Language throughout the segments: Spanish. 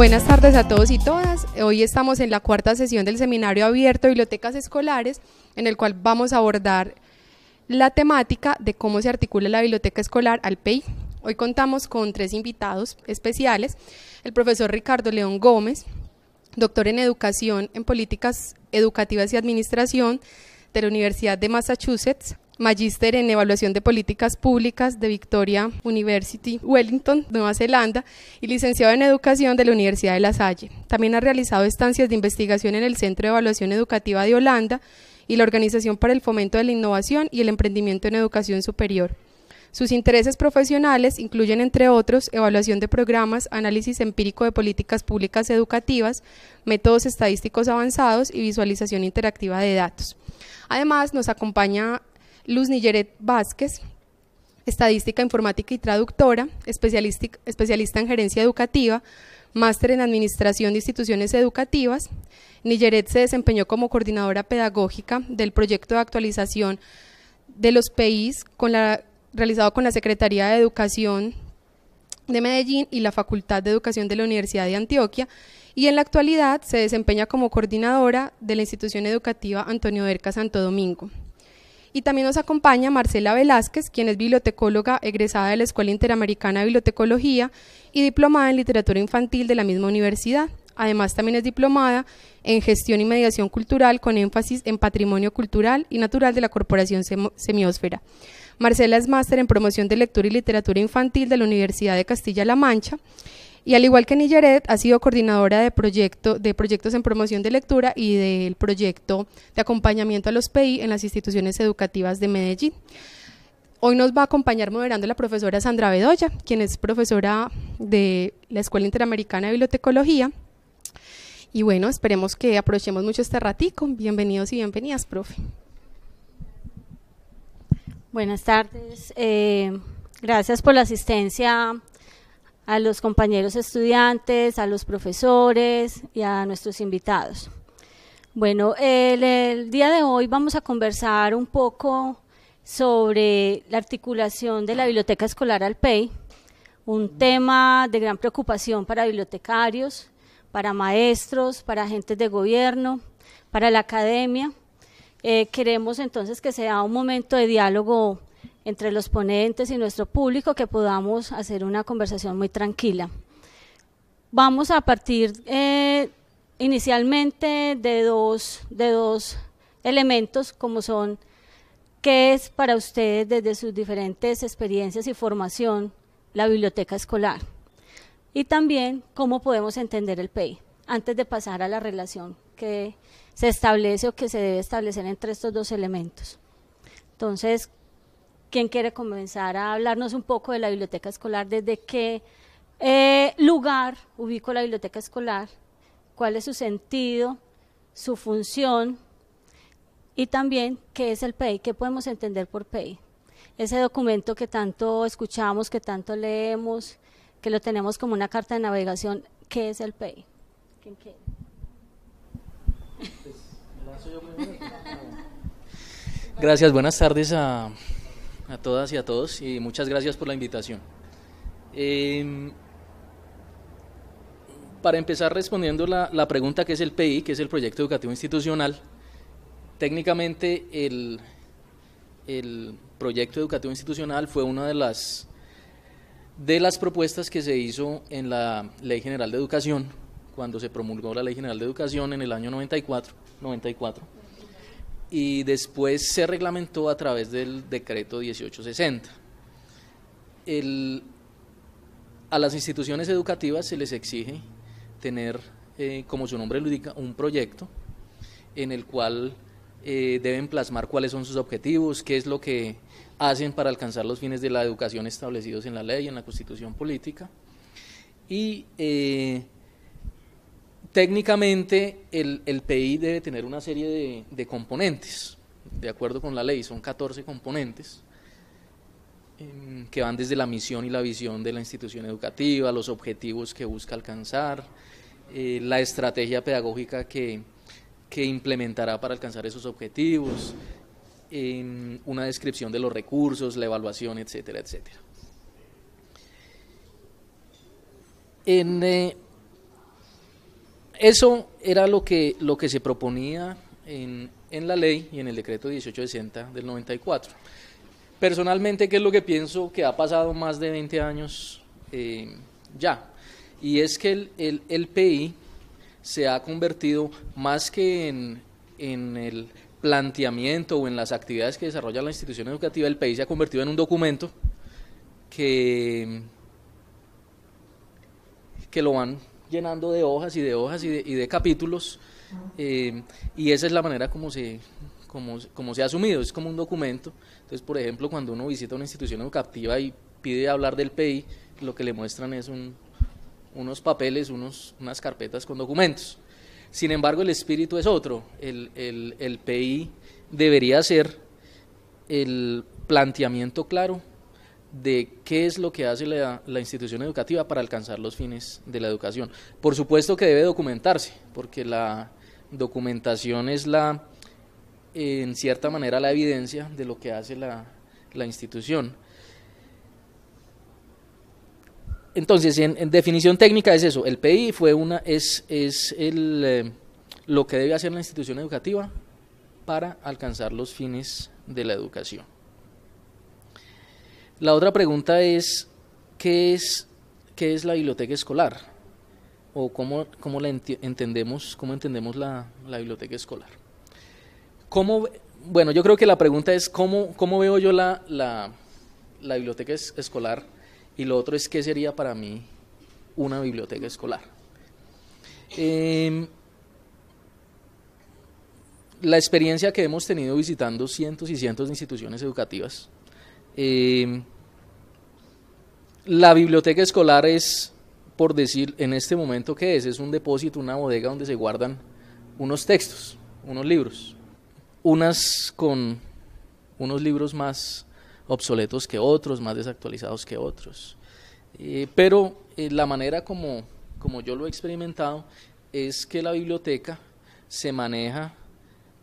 Buenas tardes a todos y todas. Hoy estamos en la cuarta sesión del seminario abierto Bibliotecas Escolares, en el cual vamos a abordar la temática de cómo se articula la biblioteca escolar al PEI. Hoy contamos con tres invitados especiales, el profesor Ricardo León Gómez, doctor en Educación en Políticas Educativas y Administración, de la Universidad de Massachusetts, magíster en evaluación de políticas públicas de Victoria University, Wellington, Nueva Zelanda, y licenciado en educación de la Universidad de La Salle. También ha realizado estancias de investigación en el Centro de Evaluación Educativa de Holanda y la Organización para el Fomento de la Innovación y el Emprendimiento en Educación Superior. Sus intereses profesionales incluyen, entre otros, evaluación de programas, análisis empírico de políticas públicas educativas, métodos estadísticos avanzados y visualización interactiva de datos. Además, nos acompaña Luz Nilleret Vázquez, estadística informática y traductora, especialista en gerencia educativa, máster en administración de instituciones educativas. Nilleret se desempeñó como coordinadora pedagógica del proyecto de actualización de los PIs realizado con la Secretaría de Educación de Medellín y la Facultad de Educación de la Universidad de Antioquia y en la actualidad se desempeña como coordinadora de la institución educativa Antonio Berca Santo Domingo. Y también nos acompaña Marcela Velázquez, quien es bibliotecóloga egresada de la Escuela Interamericana de Bibliotecología y diplomada en literatura infantil de la misma universidad. Además, también es diplomada en gestión y mediación cultural con énfasis en patrimonio cultural y natural de la Corporación Semiósfera. Marcela es máster en promoción de lectura y literatura infantil de la Universidad de Castilla-La Mancha y al igual que Nilleret, ha sido coordinadora de, proyecto, de proyectos en promoción de lectura y del proyecto de acompañamiento a los PI en las instituciones educativas de Medellín. Hoy nos va a acompañar moderando la profesora Sandra Bedoya, quien es profesora de la Escuela Interamericana de Bibliotecología. Y bueno, esperemos que aprovechemos mucho este ratico. Bienvenidos y bienvenidas, profe. Buenas tardes. Eh, gracias por la asistencia a los compañeros estudiantes, a los profesores y a nuestros invitados. Bueno, el, día de hoy vamos a conversar un poco sobre la articulación de la biblioteca escolar al PEI, un tema de gran preocupación para bibliotecarios, para maestros, para agentes de gobierno, para la academia. Eh, queremos entonces que sea un momento de diálogo entre los ponentes y nuestro público que podamos hacer una conversación muy tranquila. Vamos a partir eh, inicialmente de dos, de dos elementos como son qué es para ustedes desde sus diferentes experiencias y formación la biblioteca escolar y también cómo podemos entender el PEI antes de pasar a la relación que se establece o que se debe establecer entre estos dos elementos. Entonces, Quién quiere comenzar a hablarnos un poco de la biblioteca escolar, desde qué eh, lugar ubico la biblioteca escolar, cuál es su sentido, su función y también qué es el PEI, qué podemos entender por PEI. Ese documento que tanto escuchamos, que tanto leemos, que lo tenemos como una carta de navegación, ¿qué es el PEI? Pues, Gracias, buenas tardes a, a todas y a todos y muchas gracias por la invitación. Em, para empezar respondiendo la, pregunta que es el PI, que es el Proyecto Educativo Institucional, técnicamente el, el Proyecto Educativo Institucional fue una de las, de las propuestas que se hizo en la Ley General de Educación, cuando se promulgó la Ley General de Educación en el año 94. 94 y después se reglamentó a través del decreto 1860. a las instituciones educativas se les exige tener, eh, como su nombre lo indica, un proyecto en el cual eh, deben plasmar cuáles son sus objetivos, qué es lo que hacen para alcanzar los fines de la educación establecidos en la ley, en la constitución política. Y eh, técnicamente el, PI debe tener una serie de, componentes, de acuerdo con la ley, son 14 componentes em, que van desde la misión y la visión de la institución educativa, los objetivos que busca alcanzar, eh, la estrategia pedagógica que, implementará para alcanzar esos objetivos, em, una descripción de los recursos, la evaluación, etcétera, etcétera. En, eh, eso era lo que, lo que se proponía en, en la ley y en el decreto 1860 del 94. Personalmente, ¿qué es lo que pienso que ha pasado más de 20 años eh, ya? Y es que el, PI se ha convertido más que en, el planteamiento o en las actividades que desarrolla la institución educativa, el PI se ha convertido en un documento que, que lo van llenando de hojas y de hojas y de, capítulos. Eh, y esa es la manera como se, como, se ha asumido, es como un documento. Entonces, por ejemplo, cuando uno visita una institución educativa y pide hablar del PI, lo que le muestran es unos papeles, unos, unas carpetas con documentos. Sin embargo, el espíritu es otro. El, el, el PI debería ser el planteamiento claro de qué es lo que hace la, institución educativa para alcanzar los fines de la educación. Por supuesto que debe documentarse, porque la documentación es la, en cierta manera, la evidencia de lo que hace la, institución. Entonces, en, definición técnica es eso, el PI fue una, es, el, eh, lo que debe hacer la institución educativa para alcanzar los fines de la educación. La otra pregunta es, ¿qué es, qué es la biblioteca escolar? ¿O cómo, la entendemos, cómo entendemos la, biblioteca escolar? ¿Cómo, bueno, yo creo que la pregunta es, ¿cómo, veo yo la, biblioteca escolar? Y lo otro es, ¿qué sería para mí una biblioteca escolar? Em, la experiencia que hemos tenido visitando cientos y cientos de instituciones educativas, eh, la biblioteca escolar es, por decir, en este momento, que es? Es un depósito, una bodega donde se guardan unos textos, unos libros. Unas con unos libros más obsoletos que otros, más desactualizados que otros. Eh, pero eh, la manera como, como yo lo he experimentado es que la biblioteca se maneja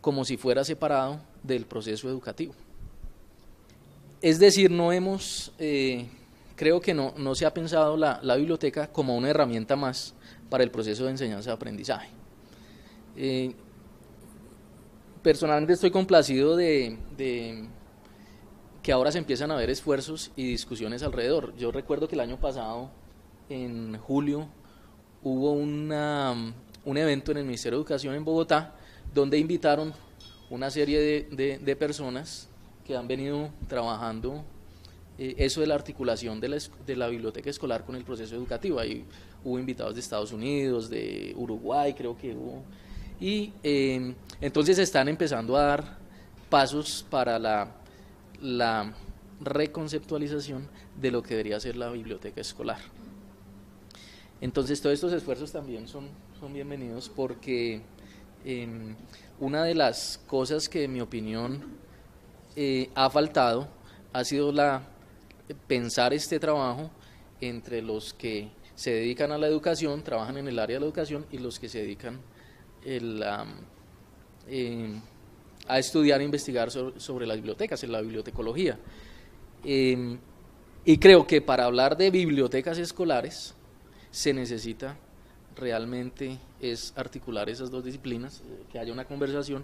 como si fuera separado del proceso educativo es decir, no hemos, eh, creo que no, no se ha pensado la, biblioteca como una herramienta más para el proceso de enseñanza-aprendizaje. Eh, personalmente estoy complacido de, que ahora se empiezan a ver esfuerzos y discusiones alrededor. Yo recuerdo que el año pasado, en julio, hubo un evento en el Ministerio de Educación en Bogotá donde invitaron una serie de personas que han venido trabajando eh, eso de la articulación de la, biblioteca escolar con el proceso educativo. Ahí hubo invitados de Estados Unidos, de Uruguay, creo que hubo. Y em, entonces están empezando a dar pasos para la, reconceptualización de lo que debería ser la biblioteca escolar. Entonces todos estos esfuerzos también son, bienvenidos porque em, una de las cosas que en mi opinión eh, ha faltado ha sido la eh, pensar este trabajo entre los que se dedican a la educación, trabajan en el área de la educación y los que se dedican eh, a estudiar e investigar sobre, las bibliotecas, en la bibliotecología. y creo que para hablar de bibliotecas escolares se necesita realmente es articular esas dos disciplinas, que haya una conversación,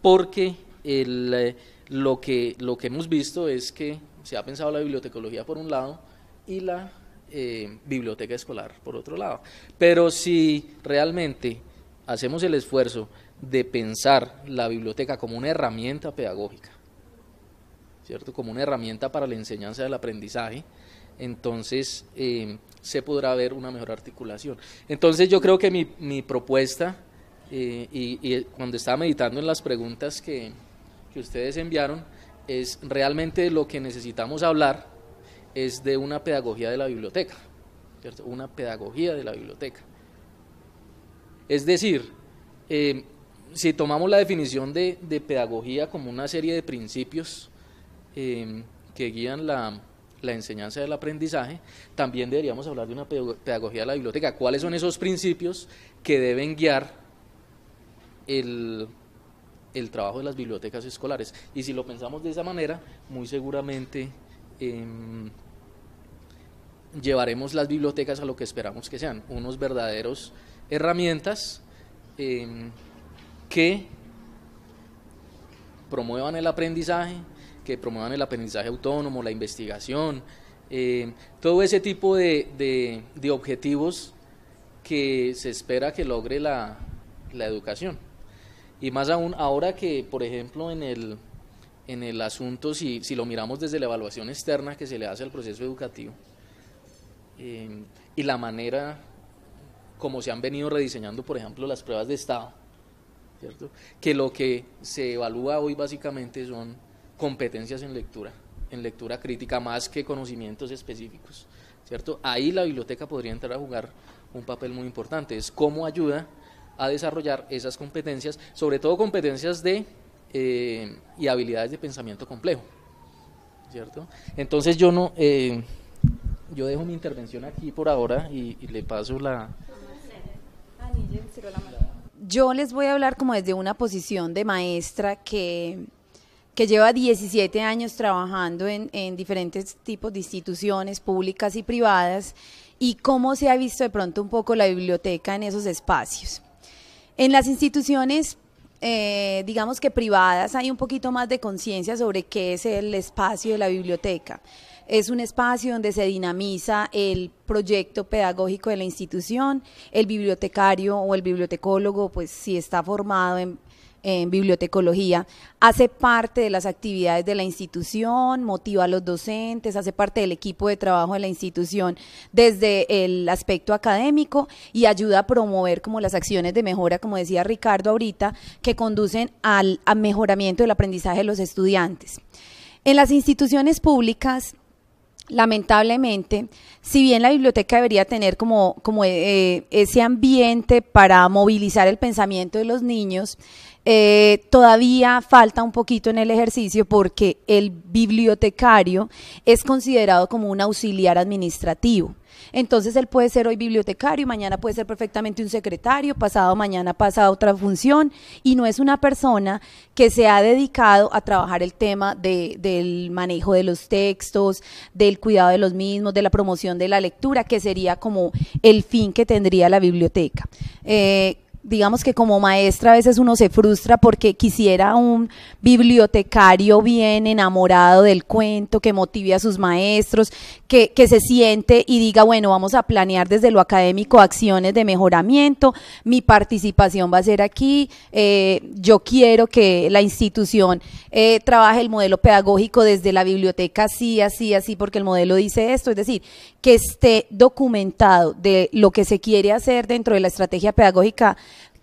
porque el, lo que, lo que hemos visto es que se ha pensado la bibliotecología por un lado y la eh, biblioteca escolar por otro lado. Pero si realmente hacemos el esfuerzo de pensar la biblioteca como una herramienta pedagógica, ¿cierto? Como una herramienta para la enseñanza del aprendizaje, entonces eh, se podrá ver una mejor articulación. Entonces yo creo que mi, propuesta, eh, y cuando estaba meditando en las preguntas que, que ustedes enviaron es realmente lo que necesitamos hablar es de una pedagogía de la biblioteca, Una pedagogía de la biblioteca. Es decir, eh, si tomamos la definición de, pedagogía como una serie de principios eh, que guían la, la enseñanza del aprendizaje, también deberíamos hablar de una pedagogía de la biblioteca. ¿Cuáles son esos principios que deben guiar el, el trabajo de las bibliotecas escolares. Y si lo pensamos de esa manera, muy seguramente em, llevaremos las bibliotecas a lo que esperamos que sean, unos verdaderos herramientas em, que promuevan el aprendizaje, que promuevan el aprendizaje autónomo, la investigación, em, todo ese tipo de, de, de, objetivos que se espera que logre la, la educación. Y más aún ahora que, por ejemplo, en el, asunto, si, si lo miramos desde la evaluación externa que se le hace al proceso educativo eh, y la manera como se han venido rediseñando, por ejemplo, las pruebas de Estado, ¿cierto? que lo que se evalúa hoy básicamente son competencias en lectura, en lectura crítica, más que conocimientos específicos. ¿cierto? Ahí la biblioteca podría entrar a jugar un papel muy importante, es cómo ayuda a desarrollar esas competencias, sobre todo competencias de eh, y habilidades de pensamiento complejo. Entonces yo no eh, yo dejo mi intervención aquí por ahora y, le paso la. Yo les voy a hablar como desde una posición de maestra que que lleva 17 años trabajando en, en, diferentes tipos de instituciones públicas y privadas y cómo se ha visto de pronto un poco la biblioteca en esos espacios. En las instituciones eh, digamos que privadas hay un poquito más de conciencia sobre qué es el espacio de la biblioteca. Es un espacio donde se dinamiza el proyecto pedagógico de la institución, el bibliotecario o el bibliotecólogo, pues si está formado en en bibliotecología, hace parte de las actividades de la institución, motiva a los docentes, hace parte del equipo de trabajo de la institución desde el aspecto académico y ayuda a promover como las acciones de mejora, como decía Ricardo ahorita, que conducen al, mejoramiento del aprendizaje de los estudiantes. En las instituciones públicas, lamentablemente, si bien la biblioteca debería tener como, como eh, ese ambiente para movilizar el pensamiento de los niños, eh, todavía falta un poquito en el ejercicio porque el bibliotecario es considerado como un auxiliar administrativo. Entonces él puede ser hoy bibliotecario, mañana puede ser perfectamente un secretario, pasado mañana pasa otra función y no es una persona que se ha dedicado a trabajar el tema del manejo de los textos, del cuidado de los mismos, de la promoción de la lectura, que sería como el fin que tendría la biblioteca. Eh, digamos que como maestra a veces uno se frustra porque quisiera un bibliotecario bien enamorado del cuento, que motive a sus maestros, que, se siente y diga, bueno, vamos a planear desde lo académico acciones de mejoramiento, mi participación va a ser aquí, eh, yo quiero que la institución eh, trabaje el modelo pedagógico desde la biblioteca así, así, así, porque el modelo dice esto, es decir, que esté documentado de lo que se quiere hacer dentro de la estrategia pedagógica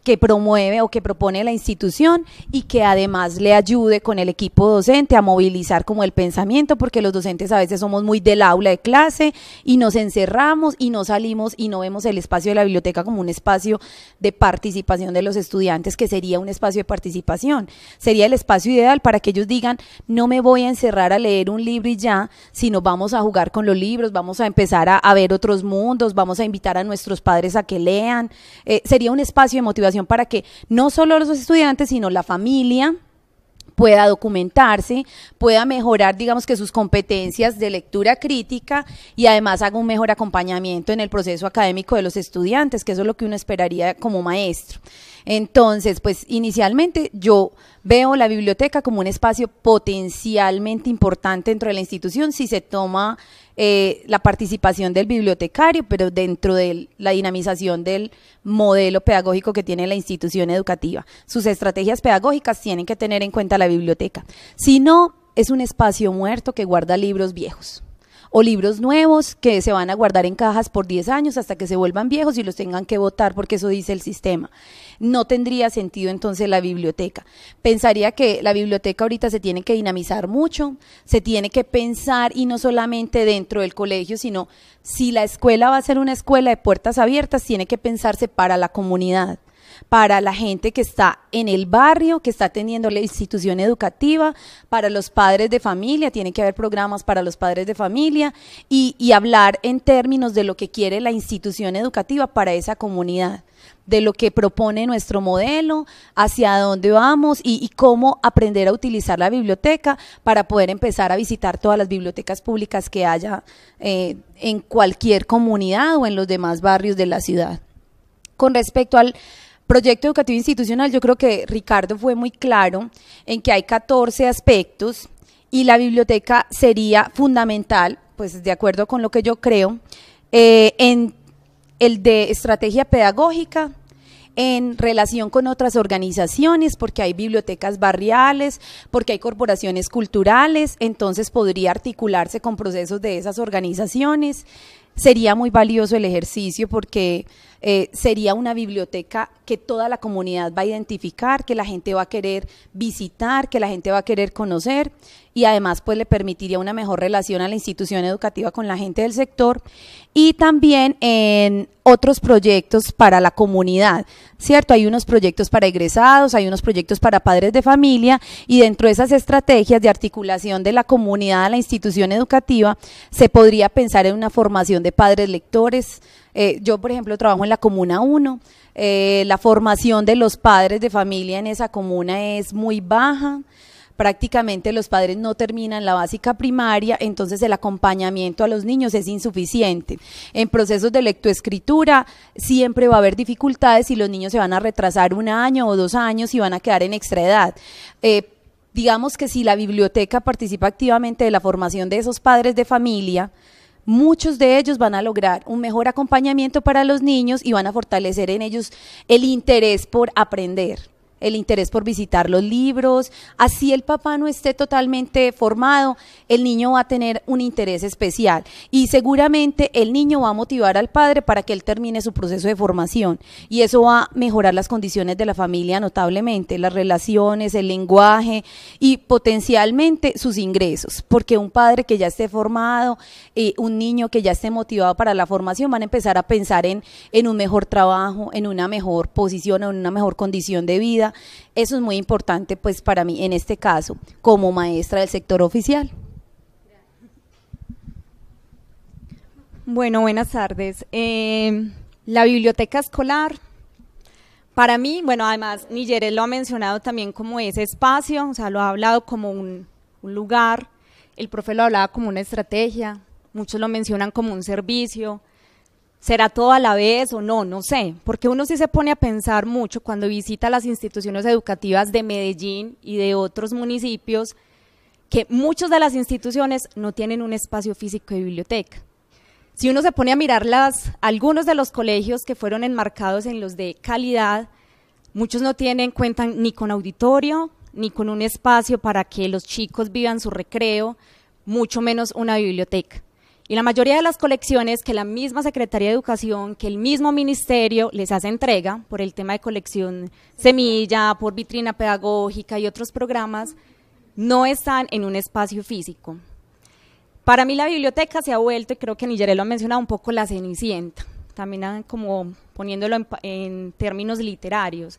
que promueve o que propone la institución y que además le ayude con el equipo docente a movilizar como el pensamiento, porque los docentes a veces somos muy del aula de clase y nos encerramos y no salimos y no vemos el espacio de la biblioteca como un espacio de participación de los estudiantes, que sería un espacio de participación. Sería el espacio ideal para que ellos digan, no me voy a encerrar a leer un libro y ya, sino vamos a jugar con los libros, vamos a empezar a, ver otros mundos, vamos a invitar a nuestros padres a que lean. Eh, sería un espacio de motivación para que no solo los estudiantes, sino la familia pueda documentarse, pueda mejorar, digamos que sus competencias de lectura crítica y además haga un mejor acompañamiento en el proceso académico de los estudiantes, que eso es lo que uno esperaría como maestro. Entonces, pues inicialmente yo veo la biblioteca como un espacio potencialmente importante dentro de la institución si se toma eh, la participación del bibliotecario, pero dentro de la dinamización del modelo pedagógico que tiene la institución educativa. Sus estrategias pedagógicas tienen que tener en cuenta la biblioteca. Si no, es un espacio muerto que guarda libros viejos o libros nuevos que se van a guardar en cajas por 10 años hasta que se vuelvan viejos y los tengan que votar porque eso dice el sistema no tendría sentido entonces la biblioteca. Pensaría que la biblioteca ahorita se tiene que dinamizar mucho, se tiene que pensar y no solamente dentro del colegio, sino si la escuela va a ser una escuela de puertas abiertas, tiene que pensarse para la comunidad para la gente que está en el barrio, que está teniendo la institución educativa, para los padres de familia, tiene que haber programas para los padres de familia y, y hablar en términos de lo que quiere la institución educativa para esa comunidad de lo que propone nuestro modelo, hacia dónde vamos y, cómo aprender a utilizar la biblioteca para poder empezar a visitar todas las bibliotecas públicas que haya eh, en cualquier comunidad o en los demás barrios de la ciudad. Con respecto al proyecto educativo institucional, yo creo que Ricardo fue muy claro en que hay 14 aspectos y la biblioteca sería fundamental, pues de acuerdo con lo que yo creo, eh, en el de estrategia pedagógica en relación con otras organizaciones, porque hay bibliotecas barriales, porque hay corporaciones culturales, entonces podría articularse con procesos de esas organizaciones. Sería muy valioso el ejercicio porque eh, sería una biblioteca que toda la comunidad va a identificar, que la gente va a querer visitar, que la gente va a querer conocer y además pues le permitiría una mejor relación a la institución educativa con la gente del sector y también en otros proyectos para la comunidad, ¿cierto? Hay unos proyectos para egresados, hay unos proyectos para padres de familia y dentro de esas estrategias de articulación de la comunidad a la institución educativa se podría pensar en una formación de padres lectores. Eh, yo, por ejemplo, trabajo en la Comuna 1, eh, la formación de los padres de familia en esa comuna es muy baja prácticamente los padres no terminan la básica primaria, entonces el acompañamiento a los niños es insuficiente. En procesos de lectoescritura siempre va a haber dificultades y los niños se van a retrasar un año o dos años y van a quedar en extraedad eh, digamos que si la biblioteca participa activamente de la formación de esos padres de familia, muchos de ellos van a lograr un mejor acompañamiento para los niños y van a fortalecer en ellos el interés por aprender el interés por visitar los libros. Así el papá no esté totalmente formado, el niño va a tener un interés especial y seguramente el niño va a motivar al padre para que él termine su proceso de formación y eso va a mejorar las condiciones de la familia notablemente, las relaciones, el lenguaje y potencialmente sus ingresos, porque un padre que ya esté formado, eh, un niño que ya esté motivado para la formación, van a empezar a pensar en, en un mejor trabajo, en una mejor posición, en una mejor condición de vida, eso es muy importante pues para mí en este caso como maestra del sector oficial. Bueno, buenas tardes. Eh, la biblioteca escolar, para mí, bueno, además Nilleres lo ha mencionado también como ese espacio, o sea, lo ha hablado como un, un lugar, el profe lo hablaba como una estrategia, muchos lo mencionan como un servicio, será todo a la vez o no, no sé, porque uno sí se pone a pensar mucho cuando visita las instituciones educativas de Medellín y de otros municipios, que muchas de las instituciones no tienen un espacio físico de biblioteca. Si uno se pone a mirar las, algunos de los colegios que fueron enmarcados en los de calidad, muchos no tienen cuentan ni con auditorio, ni con un espacio para que los chicos vivan su recreo, mucho menos una biblioteca. Y la mayoría de las colecciones que la misma Secretaría de Educación, que el mismo Ministerio les hace entrega por el tema de colección semilla, por vitrina pedagógica y otros programas, no están en un espacio físico. Para mí la biblioteca se ha vuelto, y creo que Niñarelo ha mencionado un poco, la cenicienta, también ah, como poniéndolo en términos literarios.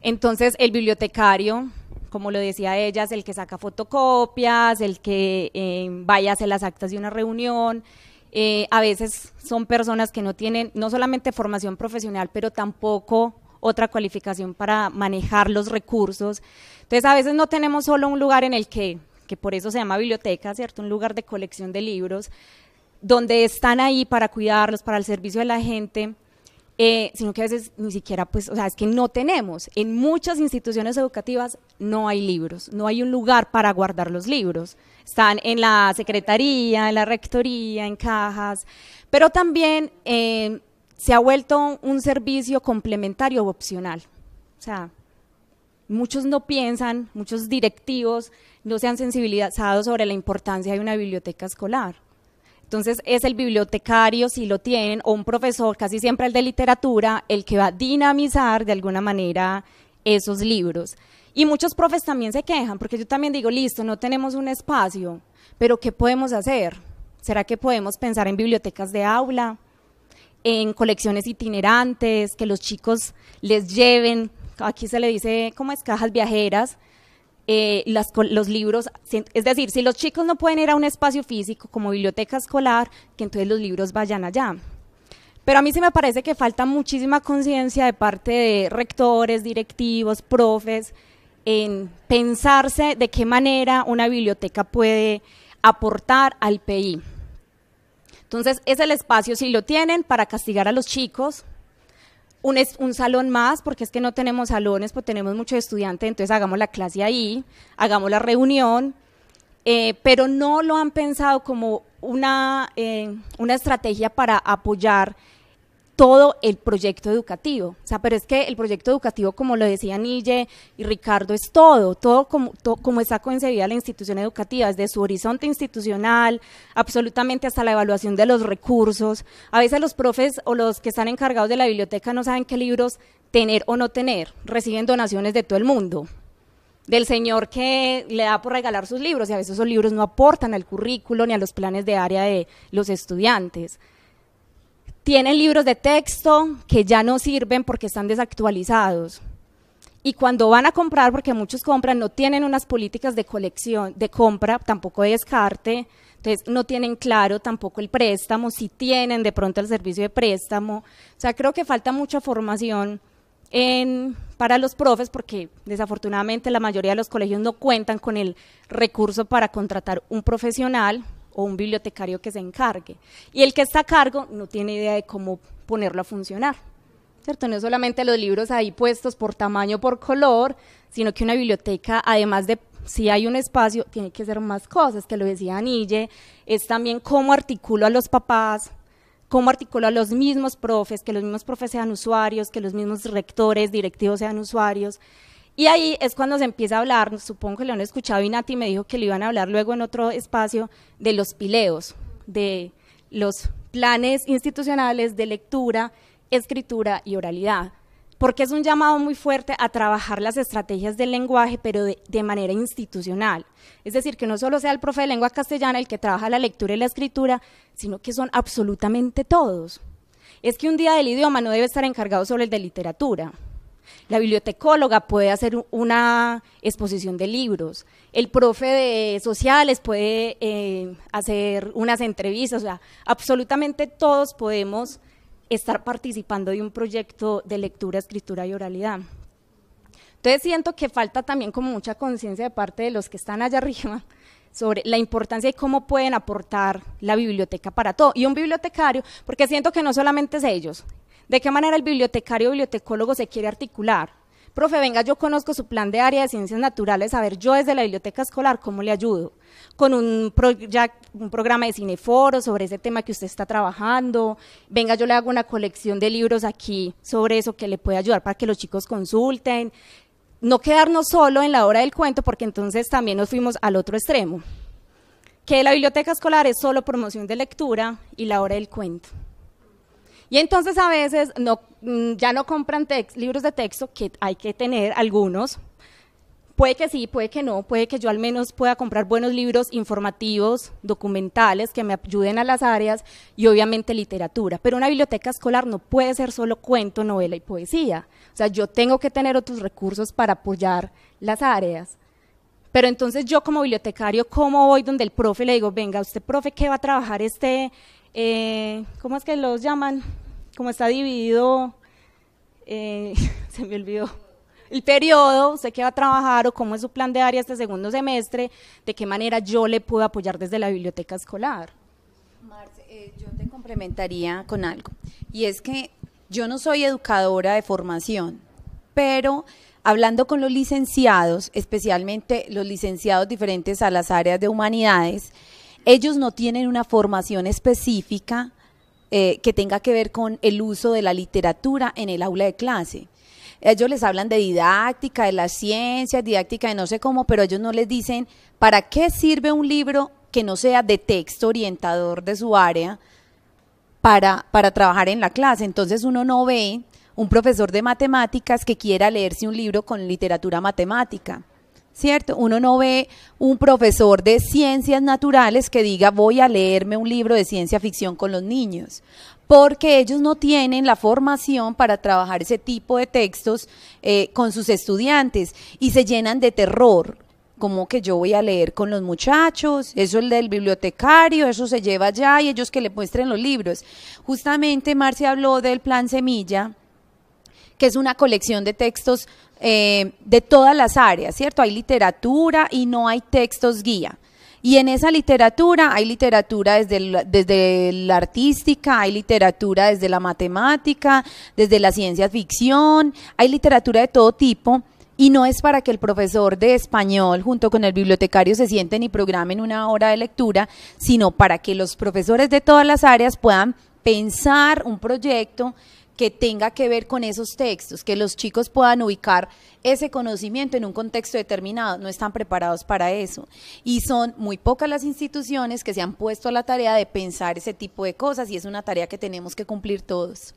Entonces el bibliotecario como lo decía ellas, el que saca fotocopias, el que eh, vaya a hacer las actas de una reunión. Eh, a veces son personas que no tienen no solamente formación profesional, pero tampoco otra cualificación para manejar los recursos. Entonces, a veces no tenemos solo un lugar en el que, que por eso se llama biblioteca, ¿cierto? Un lugar de colección de libros, donde están ahí para cuidarlos, para el servicio de la gente, eh, sino que a veces ni siquiera, pues, o sea, es que no tenemos. En muchas instituciones educativas no hay libros, no hay un lugar para guardar los libros. Están en la secretaría, en la rectoría, en cajas, pero también eh, se ha vuelto un servicio complementario o opcional. O sea, muchos no piensan, muchos directivos no se han sensibilizado sobre la importancia de una biblioteca escolar. Entonces es el bibliotecario, si lo tienen, o un profesor, casi siempre el de literatura, el que va a dinamizar de alguna manera esos libros. Y muchos profes también se quejan, porque yo también digo, listo, no tenemos un espacio, pero ¿qué podemos hacer? ¿Será que podemos pensar en bibliotecas de aula, en colecciones itinerantes, que los chicos les lleven, aquí se le dice como es cajas viajeras, eh, los libros, es decir, si los chicos no pueden ir a un espacio físico como biblioteca escolar, que entonces los libros vayan allá. Pero a mí se me parece que falta muchísima conciencia de parte de rectores, directivos, profes, en pensarse de qué manera una biblioteca puede aportar al PI. Entonces, es el espacio, si lo tienen, para castigar a los chicos, un, es, un salón más, porque es que no tenemos salones, pues tenemos muchos estudiantes, entonces hagamos la clase ahí, hagamos la reunión, eh, pero no lo han pensado como una, eh, una estrategia para apoyar todo el proyecto educativo. O sea, pero es que el proyecto educativo, como lo decía Nille y Ricardo, es todo, todo como, todo como está concebida la institución educativa, desde su horizonte institucional, absolutamente hasta la evaluación de los recursos. A veces los profes o los que están encargados de la biblioteca no saben qué libros tener o no tener, reciben donaciones de todo el mundo del señor que le da por regalar sus libros y a veces esos libros no aportan al currículo ni a los planes de área de los estudiantes. Tienen libros de texto que ya no sirven porque están desactualizados. Y cuando van a comprar, porque muchos compran, no tienen unas políticas de colección, de compra, tampoco de descarte. Entonces, no tienen claro tampoco el préstamo, si tienen de pronto el servicio de préstamo. O sea, creo que falta mucha formación para los profes, porque desafortunadamente la mayoría de los colegios no cuentan con el recurso para contratar un profesional o un bibliotecario que se encargue. Y el que está a cargo no tiene idea de cómo ponerlo a funcionar. ¿Cierto? No solamente los libros ahí puestos por tamaño, por color, sino que una biblioteca, además de si hay un espacio, tiene que ser más cosas, que lo decía Anille, es también cómo articulo a los papás, cómo articulo a los mismos profes, que los mismos profes sean usuarios, que los mismos rectores, directivos sean usuarios, y ahí es cuando se empieza a hablar, supongo que lo han escuchado y me dijo que le iban a hablar luego en otro espacio de los pileos, de los planes institucionales de lectura, escritura y oralidad, porque es un llamado muy fuerte a trabajar las estrategias del lenguaje, pero de, manera institucional. Es decir, que no solo sea el profe de lengua castellana el que trabaja la lectura y la escritura, sino que son absolutamente todos. Es que un día del idioma no debe estar encargado solo el de literatura la bibliotecóloga puede hacer una exposición de libros. El profe de sociales puede eh, hacer unas entrevistas. O sea, absolutamente todos podemos estar participando de un proyecto de lectura, escritura y oralidad. Entonces siento que falta también como mucha conciencia de parte de los que están allá arriba sobre la importancia y cómo pueden aportar la biblioteca para todo. Y un bibliotecario, porque siento que no solamente es ellos, ¿De qué manera el bibliotecario o bibliotecólogo se quiere articular? Profe, venga, yo conozco su plan de área de ciencias naturales, a ver, yo desde la biblioteca escolar, ¿cómo le ayudo? Con un, programa de cineforo sobre ese tema que usted está trabajando, venga, yo le hago una colección de libros aquí sobre eso que le puede ayudar para que los chicos consulten, no quedarnos solo en la hora del cuento, porque entonces también nos fuimos al otro extremo, que la biblioteca escolar es solo promoción de lectura y la hora del cuento. Y entonces a veces mm, ya no compran libros de texto, que hay que tener algunos. Puede que sí, puede que no, puede que yo al menos pueda comprar buenos libros informativos, documentales, que me ayuden a las áreas y obviamente literatura. Pero una biblioteca escolar no puede ser solo cuento, novela y poesía. O sea, yo tengo que tener otros recursos para apoyar las áreas. Pero entonces yo como bibliotecario, ¿cómo voy donde el profe le digo, venga, usted profe, ¿qué va a trabajar este, eh, ¿cómo es que los llaman? cómo está dividido, eh, se me olvidó, el periodo, se que va a trabajar o cómo es su plan de área este segundo semestre, de qué manera yo le puedo apoyar desde la biblioteca escolar. Marce, eh, yo te complementaría con algo, y es que yo no soy educadora de formación, pero hablando con los licenciados, especialmente los licenciados diferentes a las áreas de humanidades, ellos no tienen una formación específica eh, que tenga que ver con el uso de la literatura en el aula de clase. Ellos les hablan de didáctica, de las ciencias, didáctica de no sé cómo, pero ellos no les dicen para qué sirve un libro que no sea de texto orientador de su área para, para trabajar en la clase. Entonces uno no ve un profesor de matemáticas que quiera leerse un libro con literatura matemática ¿cierto? Uno no ve un profesor de ciencias naturales que diga voy a leerme un libro de ciencia ficción con los niños, porque ellos no tienen la formación para trabajar ese tipo de textos eh, con sus estudiantes y se llenan de terror. Como que yo voy a leer con los muchachos, eso es del bibliotecario, eso se lleva allá y ellos que le muestren los libros. Justamente Marcia habló del plan semilla que es una colección de textos eh, de todas las áreas, ¿cierto? Hay literatura y no hay textos guía. Y en esa literatura hay literatura desde, desde la artística, hay literatura desde la matemática, desde la ciencia ficción, hay literatura de todo tipo. Y no es para que el profesor de español junto con el bibliotecario se sienten y programen una hora de lectura, sino para que los profesores de todas las áreas puedan pensar un proyecto que tenga que ver con esos textos, que los chicos puedan ubicar ese conocimiento en un contexto determinado, no están preparados para eso. Y son muy pocas las instituciones que se han puesto a la tarea de pensar ese tipo de cosas y es una tarea que tenemos que cumplir todos.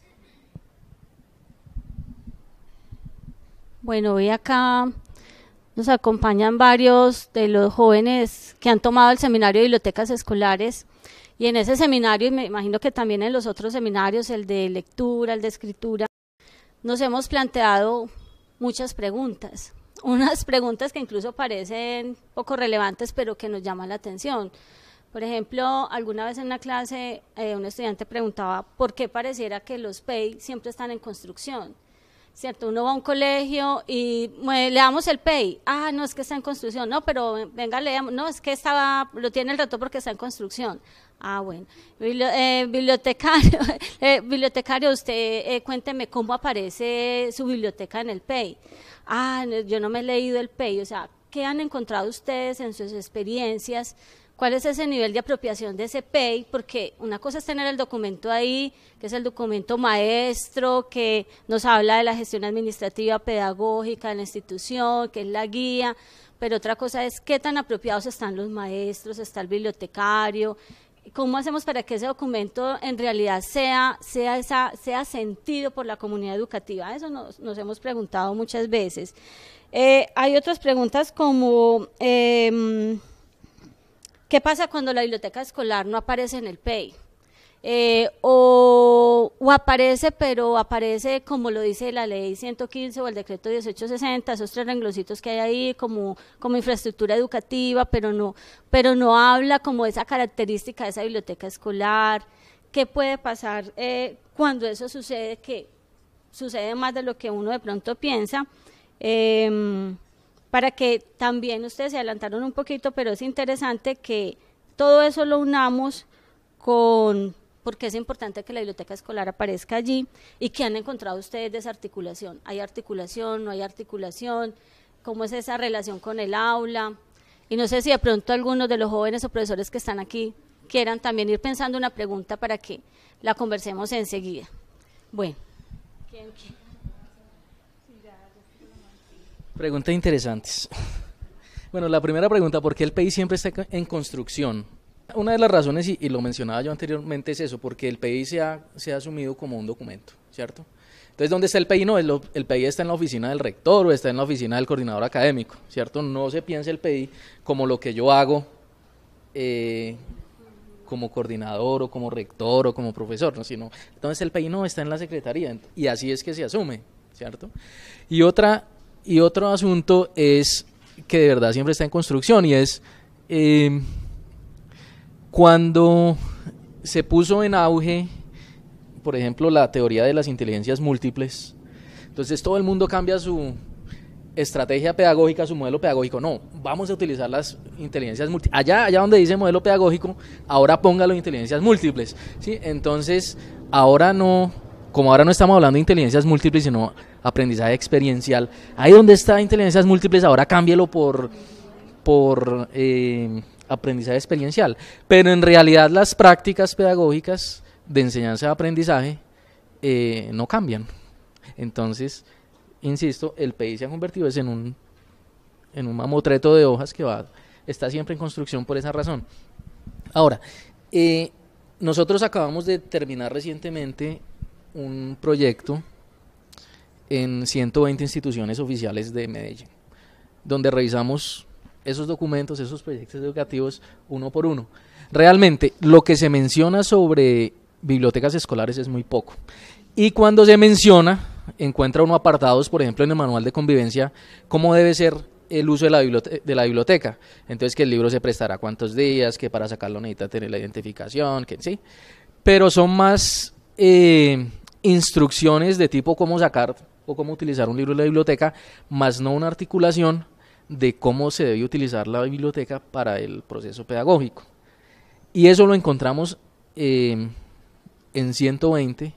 Bueno, hoy acá nos acompañan varios de los jóvenes que han tomado el seminario de bibliotecas escolares y en ese seminario, y me imagino que también en los otros seminarios, el de lectura, el de escritura, nos hemos planteado muchas preguntas. Unas preguntas que incluso parecen poco relevantes, pero que nos llaman la atención. Por ejemplo, alguna vez en una clase eh, un estudiante preguntaba por qué pareciera que los PEI siempre están en construcción. ¿Cierto? Uno va a un colegio y le damos el PEI. Ah, no, es que está en construcción. No, pero venga, le damos. No, es que estaba, lo tiene el reto porque está en construcción. Ah, bueno. Eh, bibliotecario, eh, bibliotecario, usted eh, cuénteme cómo aparece su biblioteca en el PEI. Ah, yo no me he leído el PEI. O sea, ¿qué han encontrado ustedes en sus experiencias? ¿Cuál es ese nivel de apropiación de ese PEI? Porque una cosa es tener el documento ahí, que es el documento maestro, que nos habla de la gestión administrativa pedagógica de la institución, que es la guía, pero otra cosa es qué tan apropiados están los maestros, está el bibliotecario, ¿Cómo hacemos para que ese documento en realidad sea, sentido por la comunidad educativa? Eso nos, hemos preguntado muchas veces. Eh, hay otras preguntas como, em, ¿qué pasa cuando la biblioteca escolar no aparece en el PEI? Eh, o, aparece, pero aparece como lo dice la ley 115 o el decreto 1860, esos tres renglositos que hay ahí como, como infraestructura educativa, pero no, pero no habla como esa característica de esa biblioteca escolar. ¿Qué puede pasar eh, cuando eso sucede? Que sucede más de lo que uno de pronto piensa. Em, para que también ustedes se adelantaron un poquito, pero es interesante que todo eso lo unamos con porque es importante que la biblioteca escolar aparezca allí y que han encontrado ustedes desarticulación. ¿Hay articulación? ¿No hay articulación? ¿Cómo es esa relación con el aula? Y no sé si de pronto algunos de los jóvenes o profesores que están aquí quieran también ir pensando una pregunta para que la conversemos enseguida. Bueno. Preguntas interesantes. Bueno, la primera pregunta, ¿por qué el país siempre está en construcción? Una de las razones, y, lo mencionaba yo anteriormente, es eso, porque el PI se ha, asumido como un documento, ¿cierto? Entonces, ¿dónde está el PI? No, el, el, PI está en la oficina del rector o está en la oficina del coordinador académico, ¿cierto? No se piensa el PI como lo que yo hago eh, como coordinador o como rector o como profesor, ¿no? sino entonces el PI no está en la secretaría y así es que se asume, ¿cierto? Y, otra, y otro asunto es que de verdad siempre está en construcción y es... Eh, cuando se puso en auge, por ejemplo, la teoría de las inteligencias múltiples, entonces todo el mundo cambia su estrategia pedagógica, su modelo pedagógico. No, vamos a utilizar las inteligencias múltiples. Allá, allá donde dice modelo pedagógico, ahora póngalo inteligencias múltiples. ¿sí? Entonces, ahora no, como ahora no estamos hablando de inteligencias múltiples, sino aprendizaje experiencial. Ahí donde está inteligencias múltiples, ahora cámbielo por, por eh, aprendizaje experiencial. Pero en realidad las prácticas pedagógicas de enseñanza de aprendizaje eh, no cambian. Entonces, insisto, el PI se ha convertido en un, en un mamotreto de hojas que va, está siempre en construcción por esa razón. Ahora, eh, nosotros acabamos de terminar recientemente un proyecto en 120 instituciones oficiales de Medellín, donde revisamos esos documentos, esos proyectos educativos uno por uno. Realmente, lo que se menciona sobre bibliotecas escolares es muy poco. Y cuando se menciona, encuentra uno apartados, por ejemplo, en el manual de convivencia, cómo debe ser el uso de la, de la, biblioteca. Entonces, que el libro se prestará cuántos días, que para sacarlo necesita tener la identificación, que sí. Pero son más eh, instrucciones de tipo cómo sacar o cómo utilizar un libro en la biblioteca, más no una articulación de cómo se debe utilizar la biblioteca para el proceso pedagógico. Y eso lo encontramos eh, en 120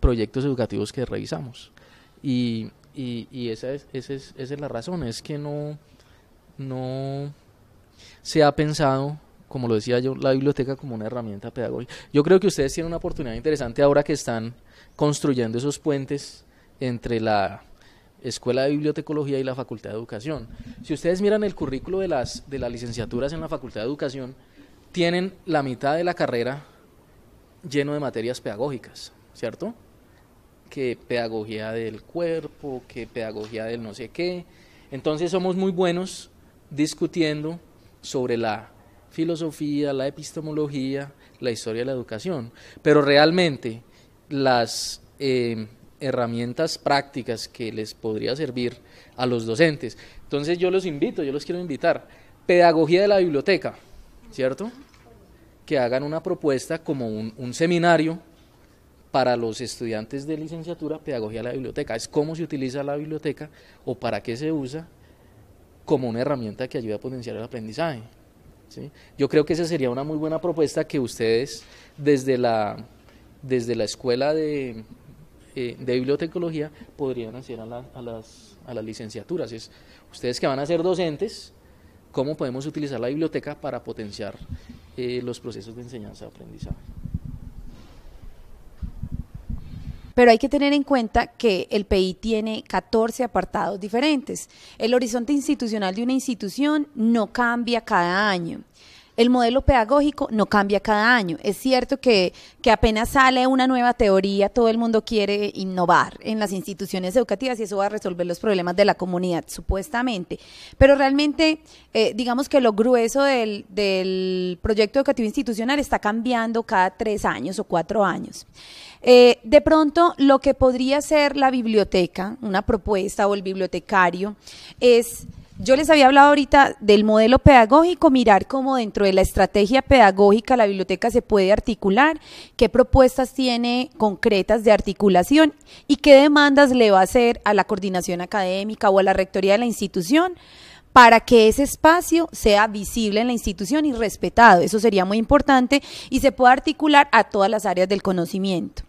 proyectos educativos que revisamos. Y, esa, es, es, es, la razón, es que no, no se ha pensado, como lo decía yo, la biblioteca como una herramienta pedagógica. Yo creo que ustedes tienen una oportunidad interesante ahora que están construyendo esos puentes entre la Escuela de Bibliotecología y la Facultad de Educación. Si ustedes miran el currículo de las, de las licenciaturas en la Facultad de Educación, tienen la mitad de la carrera lleno de materias pedagógicas, ¿cierto? Que pedagogía del cuerpo, que pedagogía del no sé qué. Entonces somos muy buenos discutiendo sobre la filosofía, la epistemología, la historia de la educación. Pero realmente las eh, herramientas prácticas que les podría servir a los docentes. Entonces yo los invito, yo los quiero invitar. Pedagogía de la biblioteca, ¿cierto? Que hagan una propuesta como un, seminario para los estudiantes de licenciatura, pedagogía de la biblioteca. Es cómo se utiliza la biblioteca o para qué se usa como una herramienta que ayuda a potenciar el aprendizaje. Yo creo que esa sería una muy buena propuesta que ustedes desde la, desde la escuela de, eh, de bibliotecología podrían hacer a, a, las, a las licenciaturas. Es, ustedes que van a ser docentes, ¿cómo podemos utilizar la biblioteca para potenciar eh, los procesos de enseñanza-aprendizaje? pero hay que tener en cuenta que el PI tiene 14 apartados diferentes. El horizonte institucional de una institución no cambia cada año el modelo pedagógico no cambia cada año. Es cierto que, que apenas sale una nueva teoría, todo el mundo quiere innovar en las instituciones educativas y eso va a resolver los problemas de la comunidad, supuestamente. Pero realmente, eh, digamos que lo grueso del, proyecto educativo institucional está cambiando cada tres años o cuatro años. Eh, de pronto, lo que podría ser la biblioteca, una propuesta o el bibliotecario, es yo les había hablado ahorita del modelo pedagógico, mirar cómo dentro de la estrategia pedagógica la biblioteca se puede articular, qué propuestas tiene concretas de articulación y qué demandas le va a hacer a la coordinación académica o a la rectoría de la institución para que ese espacio sea visible en la institución y respetado. Eso sería muy importante y se pueda articular a todas las áreas del conocimiento.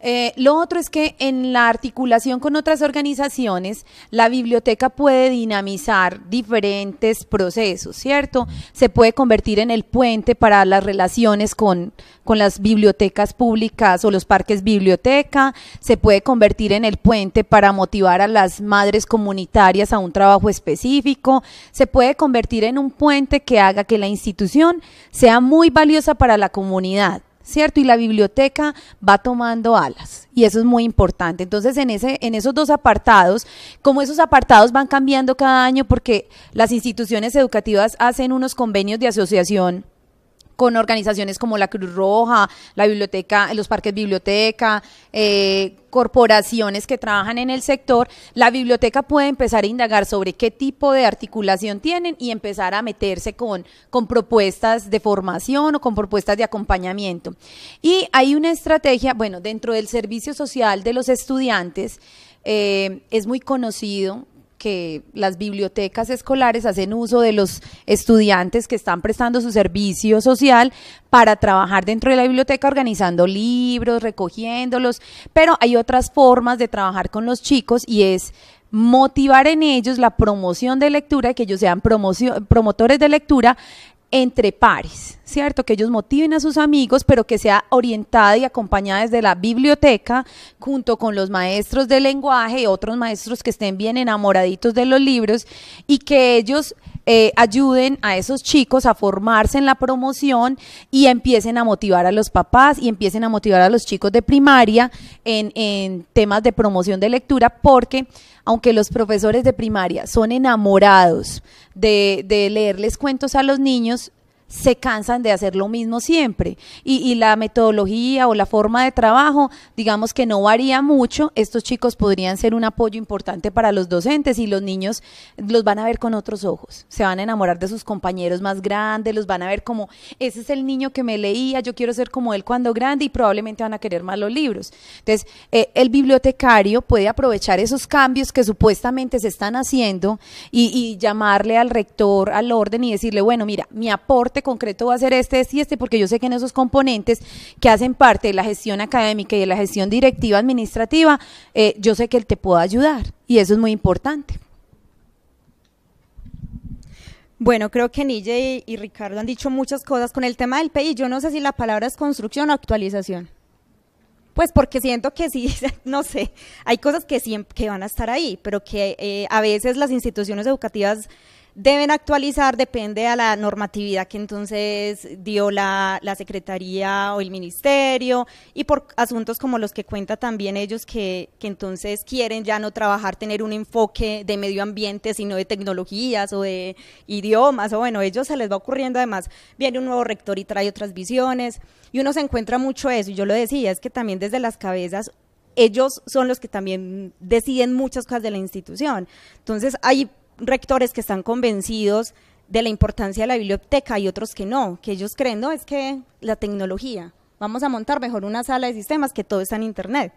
Eh, lo otro es que en la articulación con otras organizaciones, la biblioteca puede dinamizar diferentes procesos, ¿cierto? Se puede convertir en el puente para las relaciones con, con las bibliotecas públicas o los parques biblioteca, se puede convertir en el puente para motivar a las madres comunitarias a un trabajo específico, se puede convertir en un puente que haga que la institución sea muy valiosa para la comunidad ¿cierto? Y la biblioteca va tomando alas y eso es muy importante. Entonces, en, ese, en esos dos apartados, como esos apartados van cambiando cada año porque las instituciones educativas hacen unos convenios de asociación con organizaciones como la Cruz Roja, la biblioteca, los parques biblioteca, eh, corporaciones que trabajan en el sector, la biblioteca puede empezar a indagar sobre qué tipo de articulación tienen y empezar a meterse con, con propuestas de formación o con propuestas de acompañamiento. Y hay una estrategia, bueno, dentro del servicio social de los estudiantes, eh, es muy conocido que las bibliotecas escolares hacen uso de los estudiantes que están prestando su servicio social para trabajar dentro de la biblioteca organizando libros, recogiéndolos, pero hay otras formas de trabajar con los chicos y es motivar en ellos la promoción de lectura, que ellos sean promotores de lectura entre pares, ¿cierto? Que ellos motiven a sus amigos, pero que sea orientada y acompañada desde la biblioteca, junto con los maestros de lenguaje y otros maestros que estén bien enamoraditos de los libros, y que ellos eh, ayuden a esos chicos a formarse en la promoción y empiecen a motivar a los papás y empiecen a motivar a los chicos de primaria en, en temas de promoción de lectura, porque aunque los profesores de primaria son enamorados de, de leerles cuentos a los niños, se cansan de hacer lo mismo siempre y, la metodología o la forma de trabajo, digamos que no varía mucho, estos chicos podrían ser un apoyo importante para los docentes y los niños los van a ver con otros ojos, se van a enamorar de sus compañeros más grandes, los van a ver como, ese es el niño que me leía, yo quiero ser como él cuando grande y probablemente van a querer más los libros. Entonces, eh, el bibliotecario puede aprovechar esos cambios que supuestamente se están haciendo y, y llamarle al rector al orden y decirle, bueno, mira, mi aporte concreto va a ser este, este y este, porque yo sé que en esos componentes que hacen parte de la gestión académica y de la gestión directiva administrativa, eh, yo sé que él te puede ayudar y eso es muy importante. Bueno, creo que Nille y, Ricardo han dicho muchas cosas con el tema del PI. Yo no sé si la palabra es construcción o actualización. Pues porque siento que sí, no sé, hay cosas que, siempre, van a estar ahí, pero que eh, a veces las instituciones educativas deben actualizar depende a la normatividad que entonces dio la, la, Secretaría o el Ministerio y por asuntos como los que cuenta también ellos que, que, entonces quieren ya no trabajar, tener un enfoque de medio ambiente, sino de tecnologías o de idiomas, o bueno, ellos se les va ocurriendo además, viene un nuevo rector y trae otras visiones y uno se encuentra mucho eso, y yo lo decía, es que también desde las cabezas ellos son los que también deciden muchas cosas de la institución. Entonces, hay rectores que están convencidos de la importancia de la biblioteca y otros que no, que ellos creen, no, es que la tecnología, vamos a montar mejor una sala de sistemas que todo está en Internet.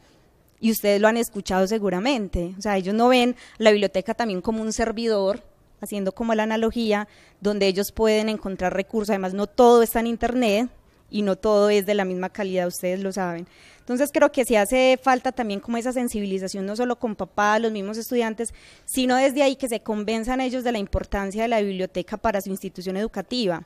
Y ustedes lo han escuchado seguramente. O sea, ellos no ven la biblioteca también como un servidor, haciendo como la analogía, donde ellos pueden encontrar recursos. Además, no todo está en Internet y no todo es de la misma calidad, ustedes lo saben. Entonces creo que se hace falta también como esa sensibilización, no solo con papás, los mismos estudiantes, sino desde ahí que se convenzan ellos de la importancia de la biblioteca para su institución educativa.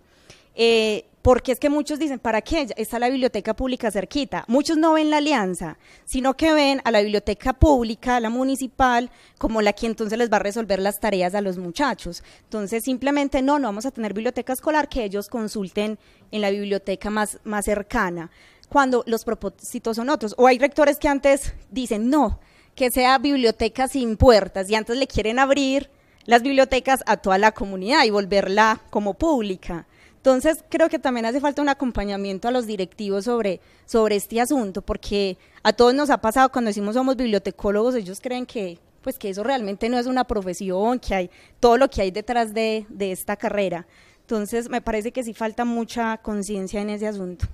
Eh, porque es que muchos dicen, ¿para qué? Está la biblioteca pública cerquita. Muchos no ven la alianza, sino que ven a la biblioteca pública, la municipal, como la que entonces les va a resolver las tareas a los muchachos. Entonces, simplemente no, no vamos a tener biblioteca escolar, que ellos consulten en la biblioteca más, más cercana cuando los propósitos son otros. O hay rectores que antes dicen, no, que sea biblioteca sin puertas y antes le quieren abrir las bibliotecas a toda la comunidad y volverla como pública. Entonces, creo que también hace falta un acompañamiento a los directivos sobre, sobre este asunto, porque a todos nos ha pasado cuando decimos somos bibliotecólogos, ellos creen que, pues, que eso realmente no es una profesión, que hay todo lo que hay detrás de, de esta carrera. Entonces, me parece que sí falta mucha conciencia en ese asunto.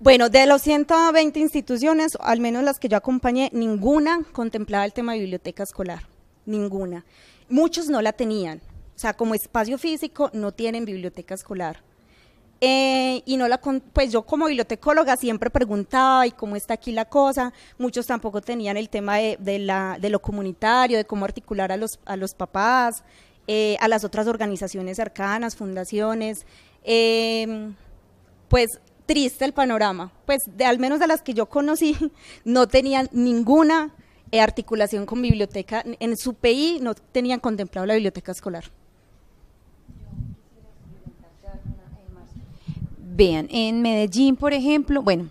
Bueno, de los 120 instituciones, al menos las que yo acompañé, ninguna contemplaba el tema de biblioteca escolar, ninguna. Muchos no la tenían, o sea, como espacio físico no tienen biblioteca escolar. Eh, y no la, pues yo como bibliotecóloga siempre preguntaba, ¿y cómo está aquí la cosa? Muchos tampoco tenían el tema de, la, de lo comunitario, de cómo articular a los, a los papás, eh, a las otras organizaciones cercanas, fundaciones. Eh, pues triste el panorama. Pues de, al menos de las que yo conocí, no tenían ninguna eh, articulación con biblioteca. En su PI no tenían contemplado la biblioteca escolar. Vean, en Medellín, por ejemplo, bueno,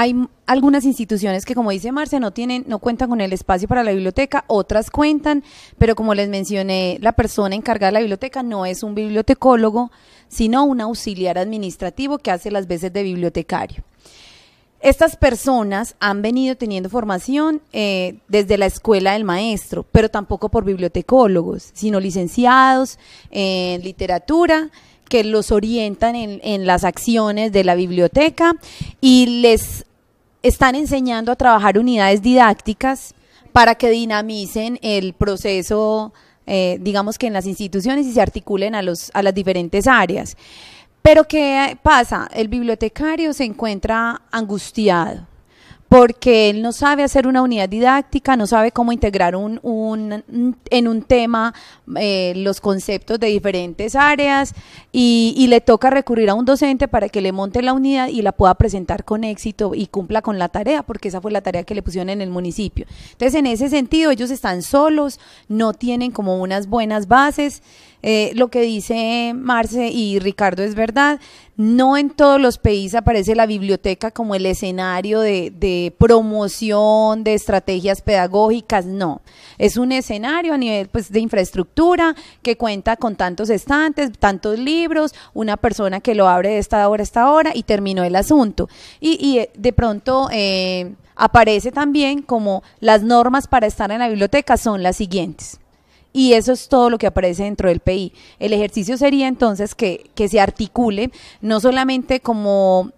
hay algunas instituciones que, como dice Marcia, no tienen, no cuentan con el espacio para la biblioteca, otras cuentan, pero como les mencioné, la persona encargada de la biblioteca no es un bibliotecólogo, sino un auxiliar administrativo que hace las veces de bibliotecario. Estas personas han venido teniendo formación eh, desde la escuela del maestro, pero tampoco por bibliotecólogos, sino licenciados en literatura, que los orientan en, las acciones de la biblioteca y les están enseñando a trabajar unidades didácticas para que dinamicen el proceso, eh, digamos que en las instituciones y se articulen a, los, a las diferentes áreas. Pero ¿qué pasa? El bibliotecario se encuentra angustiado, porque él no sabe hacer una unidad didáctica, no sabe cómo integrar un, en un tema eh, los conceptos de diferentes áreas y, y, le toca recurrir a un docente para que le monte la unidad y la pueda presentar con éxito y cumpla con la tarea, porque esa fue la tarea que le pusieron en el municipio. Entonces, en ese sentido, ellos están solos, no tienen como unas buenas bases. Eh, lo que dice Marce y Ricardo es verdad. No en todos los países aparece la biblioteca como el escenario de, promoción de estrategias pedagógicas, no. Es un escenario a nivel pues, de infraestructura que cuenta con tantos estantes, tantos libros, una persona que lo abre de esta hora a esta hora y terminó el asunto. Y, eh, de pronto... Eh, aparece también como las normas para estar en la biblioteca son las siguientes y eso es todo lo que aparece dentro del PI. El ejercicio sería entonces que, se articule no solamente como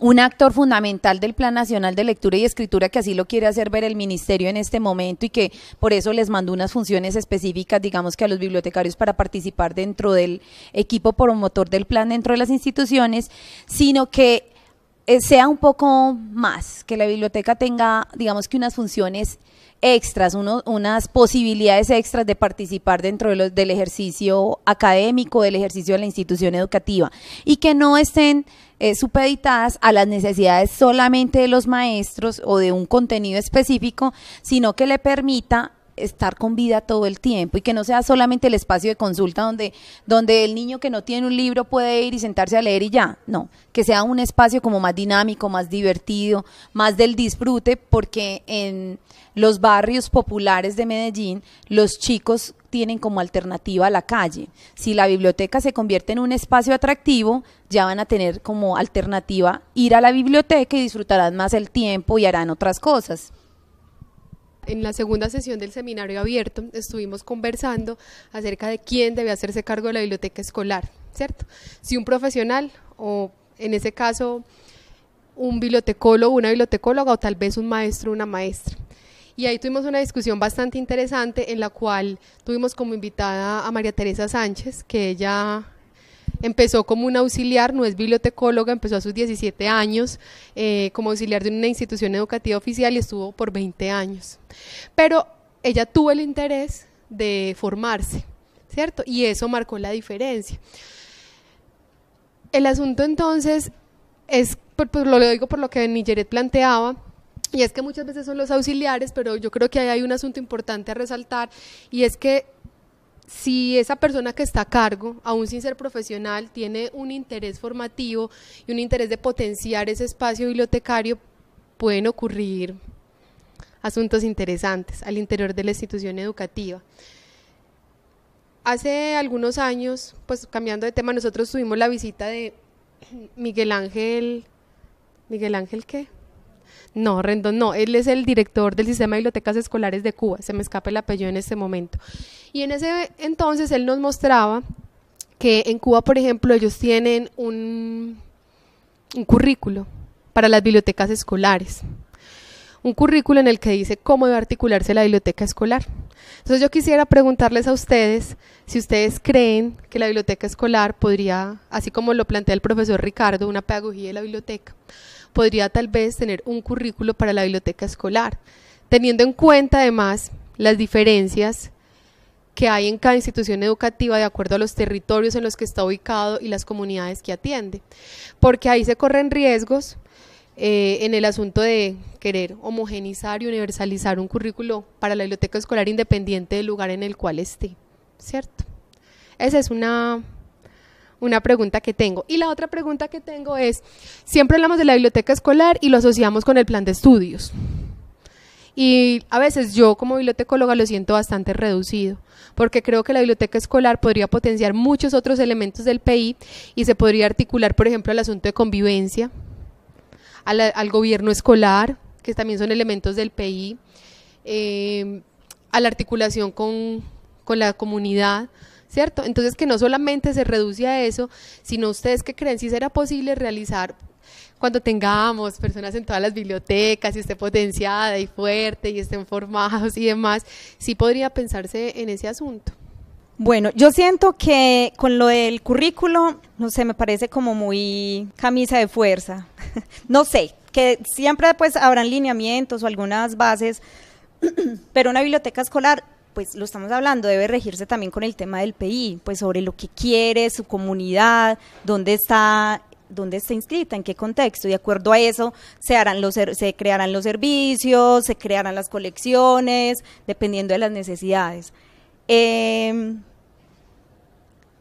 un actor fundamental del Plan Nacional de Lectura y Escritura que así lo quiere hacer ver el Ministerio en este momento y que por eso les mandó unas funciones específicas, digamos que a los bibliotecarios para participar dentro del equipo promotor del plan dentro de las instituciones, sino que eh, sea un poco más, que la biblioteca tenga, digamos que unas funciones extras, unas posibilidades extras de participar dentro del ejercicio académico, del ejercicio de la institución educativa y que no estén eh, supeditadas a las necesidades solamente de los maestros o de un contenido específico, sino que le permita estar con vida todo el tiempo y que no sea solamente el espacio de consulta donde, donde el niño que no tiene un libro puede ir y sentarse a leer y ya. No, que sea un espacio como más dinámico, más divertido, más del disfrute, porque en los barrios populares de Medellín los chicos tienen como alternativa a la calle. Si la biblioteca se convierte en un espacio atractivo, ya van a tener como alternativa ir a la biblioteca y disfrutarán más el tiempo y harán otras cosas en la segunda sesión del seminario abierto estuvimos conversando acerca de quién debe hacerse cargo de la biblioteca escolar, ¿cierto? Si un profesional o en ese caso un bibliotecólogo, una bibliotecóloga o tal vez un maestro, una maestra. Y ahí tuvimos una discusión bastante interesante en la cual tuvimos como invitada a María Teresa Sánchez, que ella Empezó como un auxiliar, no es bibliotecóloga, empezó a sus 17 años eh, como auxiliar de una institución educativa oficial y estuvo por 20 años. Pero ella tuvo el interés de formarse, ¿cierto? Y eso marcó la diferencia. El asunto entonces es, por, lo digo por lo que Nigeret planteaba, y es que muchas veces son los auxiliares, pero yo creo que ahí hay un asunto importante a resaltar, y es que si esa persona que está a cargo, aún sin ser profesional, tiene un interés formativo y un interés de potenciar ese espacio bibliotecario, pueden ocurrir asuntos interesantes al interior de la institución educativa. Hace algunos años, pues cambiando de tema, nosotros tuvimos la visita de Miguel Ángel, Miguel Ángel qué? No, Rendón, no, él es el director del Sistema de Bibliotecas Escolares de Cuba, se me escapa el apellido en ese momento. Y en ese entonces él nos mostraba que en Cuba, por ejemplo, ellos tienen un, un currículo para las bibliotecas escolares un currículo en el que dice cómo debe articularse la biblioteca escolar. Entonces yo quisiera preguntarles a ustedes si ustedes creen que la biblioteca escolar podría, así como lo plantea el profesor Ricardo, una pedagogía de la biblioteca, podría tal vez tener un currículo para la biblioteca escolar, teniendo en cuenta además las diferencias que hay en cada institución educativa de acuerdo a los territorios en los que está ubicado y las comunidades que atiende, porque ahí se corren riesgos eh, en el asunto de querer homogenizar y universalizar un currículo para la biblioteca escolar independiente del lugar en el cual esté, ¿cierto? Esa es una una pregunta que tengo. Y la otra pregunta que tengo es, siempre hablamos de la biblioteca escolar y lo asociamos con el plan de estudios. Y a veces yo como bibliotecóloga lo siento bastante reducido, porque creo que la biblioteca escolar podría potenciar muchos otros elementos del PI y se podría articular, por ejemplo, al asunto de convivencia, al, gobierno escolar, que también son elementos del PI, eh, a la articulación con, con la comunidad. ¿cierto? Entonces que no solamente se reduce a eso, sino ustedes que creen si será posible realizar cuando tengamos personas en todas las bibliotecas y esté potenciada y fuerte y estén formados y demás, si podría pensarse en ese asunto. Bueno, yo siento que con lo del currículo, no sé, me parece como muy camisa de fuerza. no sé, que siempre pues habrán lineamientos o algunas bases, pero una biblioteca escolar pues lo estamos hablando, debe regirse también con el tema del PI, pues sobre lo que quiere su comunidad, dónde está dónde está inscrita, en qué contexto. De acuerdo a eso, se, harán los, se crearán los servicios, se crearán las colecciones, dependiendo de las necesidades. Eh,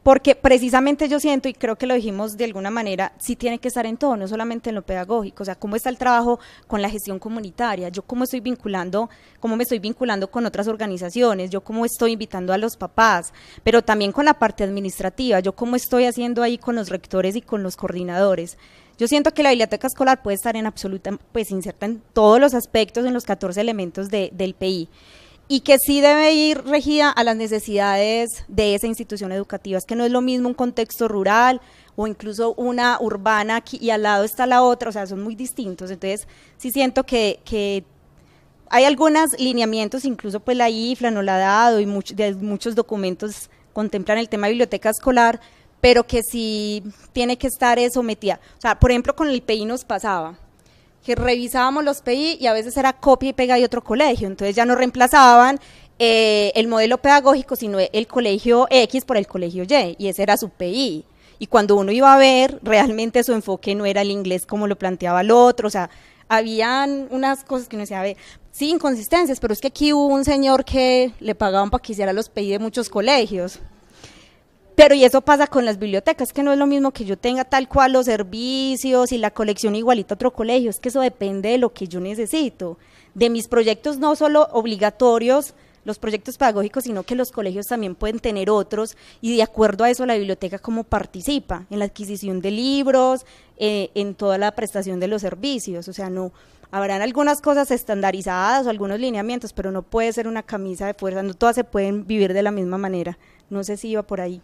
porque precisamente yo siento, y creo que lo dijimos de alguna manera, sí tiene que estar en todo, no solamente en lo pedagógico, o sea, cómo está el trabajo con la gestión comunitaria, yo cómo estoy vinculando, cómo me estoy vinculando con otras organizaciones, yo cómo estoy invitando a los papás, pero también con la parte administrativa, yo cómo estoy haciendo ahí con los rectores y con los coordinadores. Yo siento que la biblioteca escolar puede estar en absoluta, pues inserta en todos los aspectos, en los 14 elementos del PI y que sí debe ir regida a las necesidades de esa institución educativa. Es que no es lo mismo un contexto rural o incluso una urbana y al lado está la otra, o sea, son muy distintos. Entonces, sí siento que, hay algunos lineamientos, incluso pues la IFLA no la ha dado y muchos documentos contemplan el tema de biblioteca escolar, pero que sí tiene que estar eso sometida. O sea, por ejemplo, con el IPI nos pasaba que revisábamos los PI y a veces era copia y pega de otro colegio, entonces ya no reemplazaban eh, el modelo pedagógico, sino el colegio X por el colegio Y, y ese era su PI. Y cuando uno iba a ver, realmente su enfoque no era el inglés como lo planteaba el otro, o sea, habían unas cosas que no se ve sí, inconsistencias, pero es que aquí hubo un señor que le pagaban para que hiciera los PI de muchos colegios. Pero y eso pasa con las bibliotecas, que no es lo mismo que yo tenga tal cual los servicios y la colección igualita a otro colegio, es que eso depende de lo que yo necesito, de mis proyectos no solo obligatorios, los proyectos pedagógicos, sino que los colegios también pueden tener otros y de acuerdo a eso la biblioteca como participa en la adquisición de libros, eh, en toda la prestación de los servicios, o sea, no habrán algunas cosas estandarizadas o algunos lineamientos, pero no puede ser una camisa de fuerza, no todas se pueden vivir de la misma manera. No sé si iba por ahí.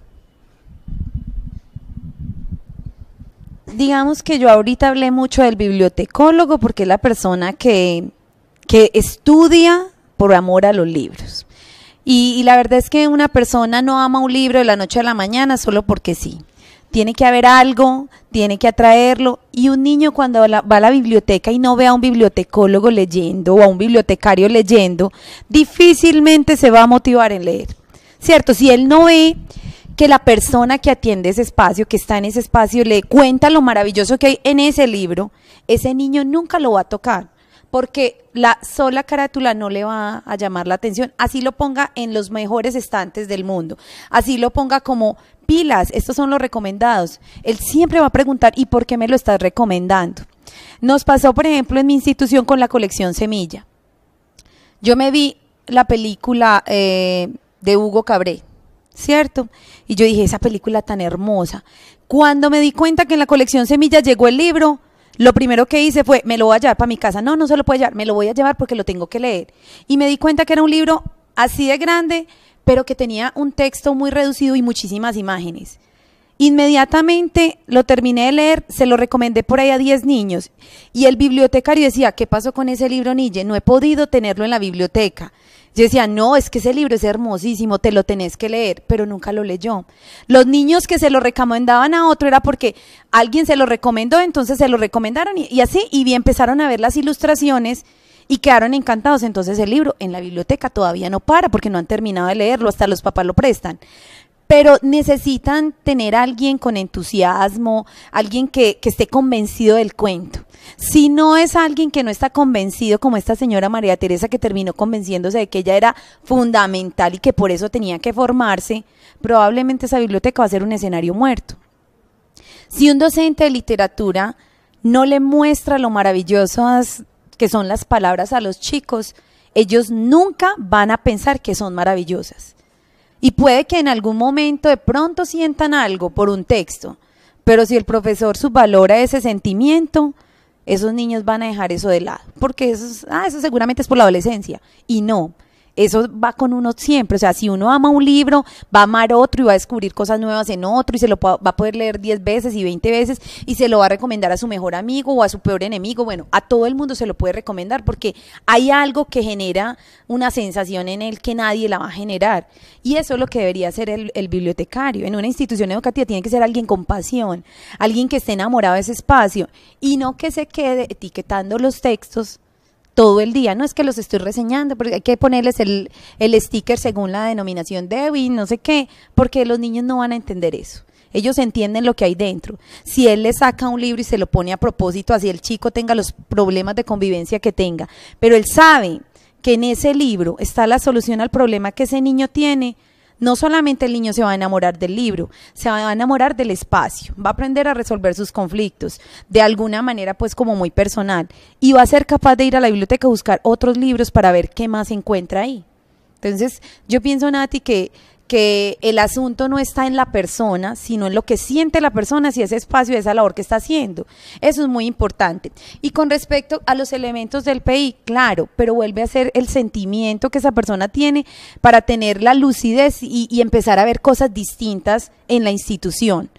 digamos que yo ahorita hablé mucho del bibliotecólogo porque es la persona que, que estudia por amor a los libros. Y, la verdad es que una persona no ama un libro de la noche a la mañana solo porque sí. Tiene que haber algo, tiene que atraerlo. Y un niño cuando va a, la, va a la biblioteca y no ve a un bibliotecólogo leyendo o a un bibliotecario leyendo, difícilmente se va a motivar en leer. ¿Cierto? Si él no ve que la persona que atiende ese espacio, que está en ese espacio, le cuenta lo maravilloso que hay en ese libro, ese niño nunca lo va a tocar, porque la sola carátula no le va a llamar la atención. Así lo ponga en los mejores estantes del mundo, así lo ponga como pilas, estos son los recomendados. Él siempre va a preguntar, ¿y por qué me lo estás recomendando? Nos pasó, por ejemplo, en mi institución con la colección Semilla. Yo me vi la película eh, de Hugo Cabré, ¿cierto? Y yo dije, esa película tan hermosa. Cuando me di cuenta que en la colección Semilla llegó el libro, lo primero que hice fue, me lo voy a llevar para mi casa. No, no se lo puedo llevar, me lo voy a llevar porque lo tengo que leer. Y me di cuenta que era un libro así de grande, pero que tenía un texto muy reducido y muchísimas imágenes. Inmediatamente lo terminé de leer, se lo recomendé por ahí a 10 niños y el bibliotecario decía, ¿qué pasó con ese libro, Nille? No he podido tenerlo en la biblioteca. Yo decía, no, es que ese libro es hermosísimo, te lo tenés que leer, pero nunca lo leyó. Los niños que se lo recomendaban a otro era porque alguien se lo recomendó, entonces se lo recomendaron y, así, y bien empezaron a ver las ilustraciones y quedaron encantados. Entonces el libro en la biblioteca todavía no para porque no han terminado de leerlo, hasta los papás lo prestan. Pero necesitan tener a alguien con entusiasmo, alguien que esté convencido del cuento. Si no es alguien que no está convencido, como esta señora María Teresa que terminó convenciéndose de que ella era fundamental y que por eso tenía que formarse, probablemente esa biblioteca va a ser un escenario muerto. Si un docente de literatura no le muestra lo maravillosas que son las palabras a los chicos, ellos nunca van a pensar que son maravillosas. Y puede que en algún momento de pronto sientan algo por un texto, pero si el profesor subvalora ese sentimiento, esos niños van a dejar eso de lado, porque eso, ah, eso seguramente es por la adolescencia. Y no, eso va con uno siempre. O sea, si uno ama un libro, va a amar otro y va a descubrir cosas nuevas en otro y se lo va a poder leer 10 veces y 20 veces y se lo va a recomendar a su mejor amigo o a su peor enemigo. Bueno, a todo el mundo se lo puede recomendar porque hay algo que genera una sensación en él que nadie la va a generar. Y eso es lo que debería ser el bibliotecario. En una institución educativa tiene que ser alguien con pasión, alguien que esté enamorado de ese espacio y no que se quede etiquetando los textos todo el día. No es que los estoy reseñando, porque hay que ponerles el, sticker según la denominación de no sé qué, porque los niños no van a entender eso. Ellos entienden lo que hay dentro. Si él le saca un libro y se lo pone a propósito, así el chico tenga los problemas de convivencia que tenga, pero él sabe que en ese libro está la solución al problema que ese niño tiene, no solamente el niño se va a enamorar del libro, se va a enamorar del espacio, va a aprender a resolver sus conflictos de alguna manera pues como muy personal y va a ser capaz de ir a la biblioteca a buscar otros libros para ver qué más se encuentra ahí. Entonces yo pienso, Nati, que que el asunto no está en la persona, sino en lo que siente la persona, si ese espacio, esa labor que está haciendo. Eso es muy importante. Y con respecto a los elementos del PI, claro, pero vuelve a ser el sentimiento que esa persona tiene para tener la lucidez y, y empezar a ver cosas distintas en la institución.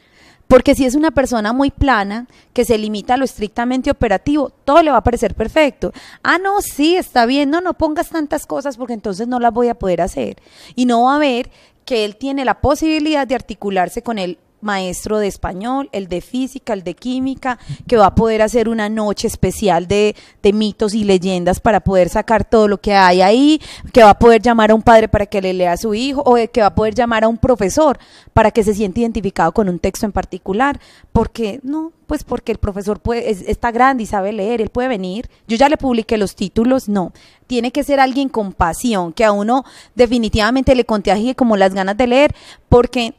Porque si es una persona muy plana, que se limita a lo estrictamente operativo, todo le va a parecer perfecto. Ah, no, sí, está bien, no, no pongas tantas cosas porque entonces no las voy a poder hacer. Y no va a ver que él tiene la posibilidad de articularse con él maestro de español, el de física, el de química, que va a poder hacer una noche especial de, de mitos y leyendas para poder sacar todo lo que hay ahí, que va a poder llamar a un padre para que le lea a su hijo, o que va a poder llamar a un profesor para que se siente identificado con un texto en particular, porque no, pues porque el profesor puede, está grande y sabe leer, él puede venir. Yo ya le publiqué los títulos, no. Tiene que ser alguien con pasión, que a uno definitivamente le contagie como las ganas de leer, porque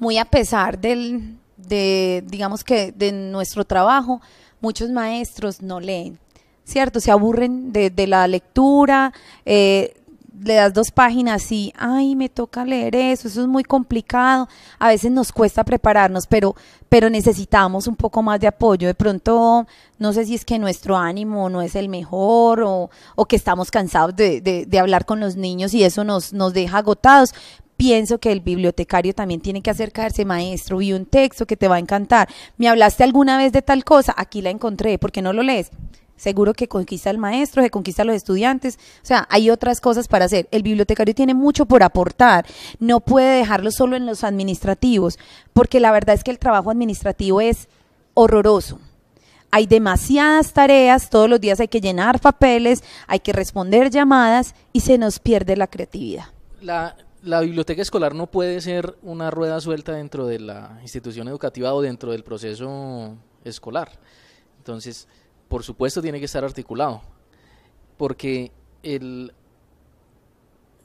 muy a pesar del, de, digamos que, de nuestro trabajo, muchos maestros no leen, ¿cierto? Se aburren de, la lectura, eh, le das dos páginas y, ay, me toca leer eso, eso es muy complicado, a veces nos cuesta prepararnos, pero, pero necesitamos un poco más de apoyo, de pronto no sé si es que nuestro ánimo no es el mejor o, o que estamos cansados de, hablar con los niños y eso nos, nos deja agotados, pienso que el bibliotecario también tiene que acercarse, maestro, vi un texto que te va a encantar, me hablaste alguna vez de tal cosa, aquí la encontré, ¿por qué no lo lees? Seguro que conquista el maestro, que conquista a los estudiantes. O sea, hay otras cosas para hacer. El bibliotecario tiene mucho por aportar. No puede dejarlo solo en los administrativos, porque la verdad es que el trabajo administrativo es horroroso hay demasiadas tareas, todos los días hay que llenar papeles, hay que responder llamadas y se nos pierde la creatividad. La, la biblioteca escolar no puede ser una rueda suelta dentro de la institución educativa o dentro del proceso escolar. Entonces, por supuesto, tiene que estar articulado, porque el,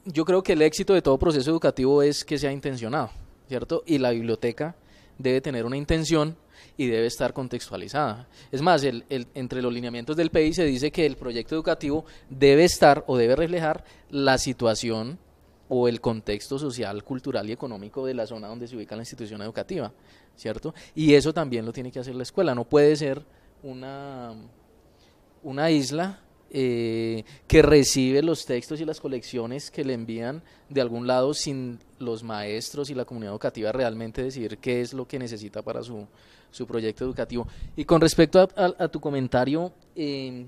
yo creo que el éxito de todo proceso educativo es que sea intencionado, ¿cierto? Y la biblioteca debe tener una intención y debe estar contextualizada. Es más, el, entre los lineamientos del PEI se dice que el proyecto educativo debe estar o debe reflejar la situación o el contexto social, cultural y económico de la zona donde se ubica la institución educativa, ¿cierto? Y eso también lo tiene que hacer la escuela, no puede ser una, una isla eh, que recibe los textos y las colecciones que le envían de algún lado sin los maestros y la comunidad educativa realmente decidir qué es lo que necesita para su, su proyecto educativo. Y con respecto a, tu comentario, eh,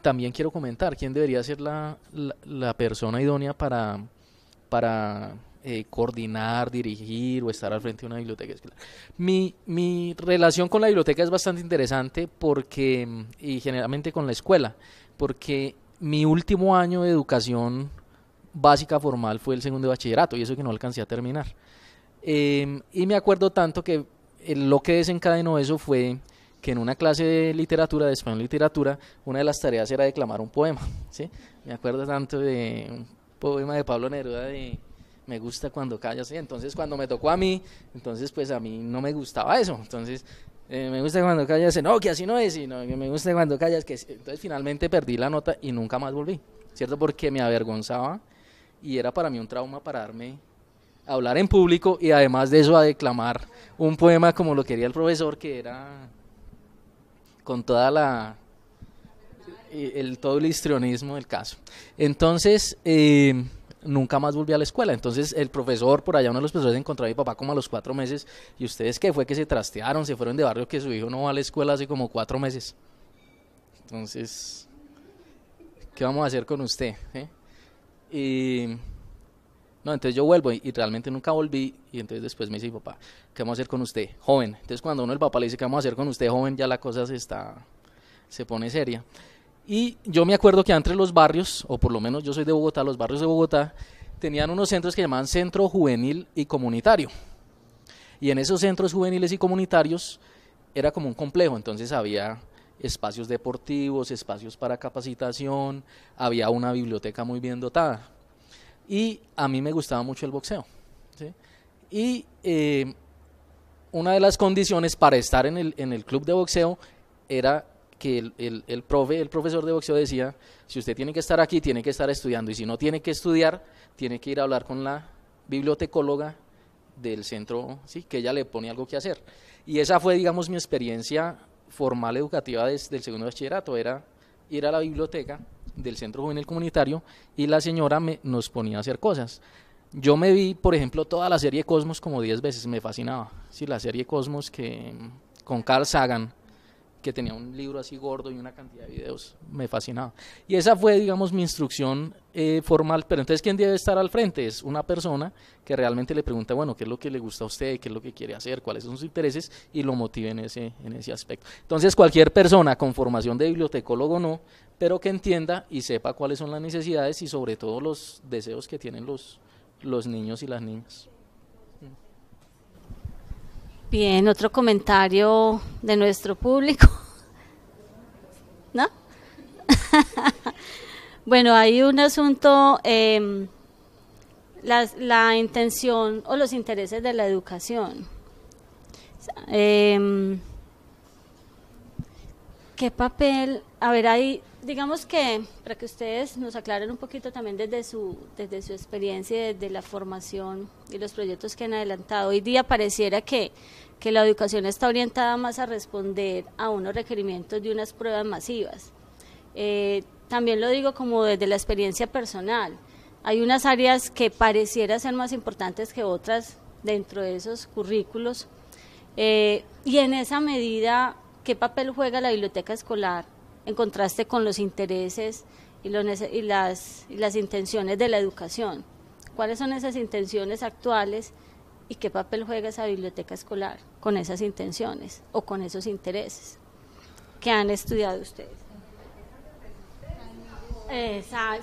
también quiero comentar quién debería ser la, la, persona idónea para, para eh, coordinar, dirigir o estar al frente de una biblioteca escolar. Mi, mi relación con la biblioteca es bastante interesante porque, y generalmente con la escuela, porque mi último año de educación básica formal fue el segundo de bachillerato y eso que no alcancé a terminar. Em, y me acuerdo tanto que eh, lo que desencadenó eso fue que en una clase de literatura, de español literatura, una de las tareas era declamar un poema. ¿sí? Me acuerdo tanto de un poema de Pablo Neruda de Me gusta cuando callas. ¿sí? Entonces cuando me tocó a mí, entonces pues a mí no me gustaba eso. Entonces eh, me gusta cuando callas, no, que así no es, y me gusta cuando callas, que entonces finalmente perdí la nota y nunca más volví, ¿cierto? Porque me avergonzaba y era para mí un trauma pararme a hablar en público y además de eso a declamar un poema como lo quería el profesor, que era con toda la el, todo el histrionismo del caso. Entonces, eh, nunca más volví a la escuela. Entonces, el profesor, por allá uno de los profesores encontró a mi papá como a los cuatro meses. ¿Y ustedes qué? Fue que se trastearon, se fueron de barrio, que su hijo no va a la escuela hace como cuatro meses. Entonces, ¿qué vamos a hacer con usted? Eh? Y no, entonces yo vuelvo y, realmente nunca volví. Y entonces después me dice, papá, ¿qué vamos a hacer con usted, joven? Entonces cuando uno el papá le dice, ¿qué vamos a hacer con usted, joven? Ya la cosa se está, se pone seria. Y yo me acuerdo que entre los barrios, o por lo menos yo soy de Bogotá, los barrios de Bogotá, tenían unos centros que llamaban Centro Juvenil y Comunitario. Y en esos centros juveniles y comunitarios era como un complejo, entonces había espacios deportivos, espacios para capacitación, había una biblioteca muy bien dotada. Y a mí me gustaba mucho el boxeo. Y eh, una de las condiciones para estar en el, club de boxeo era que el, el, el, profesor de boxeo decía, si usted tiene que estar aquí, tiene que estar estudiando, y si no tiene que estudiar, tiene que ir a hablar con la bibliotecóloga del centro, ¿sí? que ella le pone algo que hacer. Y esa fue, digamos, mi experiencia formal educativa desde el segundo bachillerato, era ir a la biblioteca, del centro juvenil comunitario y la señora me, nos ponía a hacer cosas. Yo me vi, por ejemplo, toda la serie Cosmos como 10 veces, me fascinaba. Sí, la serie Cosmos que mm, con Carl Sagan, que tenía un libro así gordo y una cantidad de videos, me fascinaba. Y esa fue, digamos, mi instrucción eh, formal, pero entonces ¿quién debe estar al frente? Es una persona que realmente le pregunta, bueno, ¿qué es lo que le gusta a usted? ¿Qué es lo que quiere hacer? ¿Cuáles son sus intereses? Y lo motive en ese, en ese aspecto. Entonces, cualquier persona con formación de bibliotecólogo no, pero que entienda y sepa cuáles son las necesidades y sobre todo los deseos que tienen los, los niños y las niñas. Bien, otro comentario de nuestro público. ¿No? bueno, hay un asunto, em, la, intención o los intereses de la educación. Em, ¿Qué papel? A ver, ahí, digamos que, para que ustedes nos aclaren un poquito también desde su, desde su experiencia y desde la formación y los proyectos que han adelantado. Hoy día pareciera que, la educación está orientada más a responder a unos requerimientos de unas pruebas masivas. Eh, también lo digo como desde la experiencia personal. Hay unas áreas que pareciera ser más importantes que otras dentro de esos currículos. Eh, y en esa medida, ¿qué papel juega la biblioteca escolar en contraste con los intereses y las intenciones de la educación? cuáles son esas intenciones actuales y qué papel juega esa biblioteca escolar con esas intenciones o con esos intereses que han estudiado ustedes.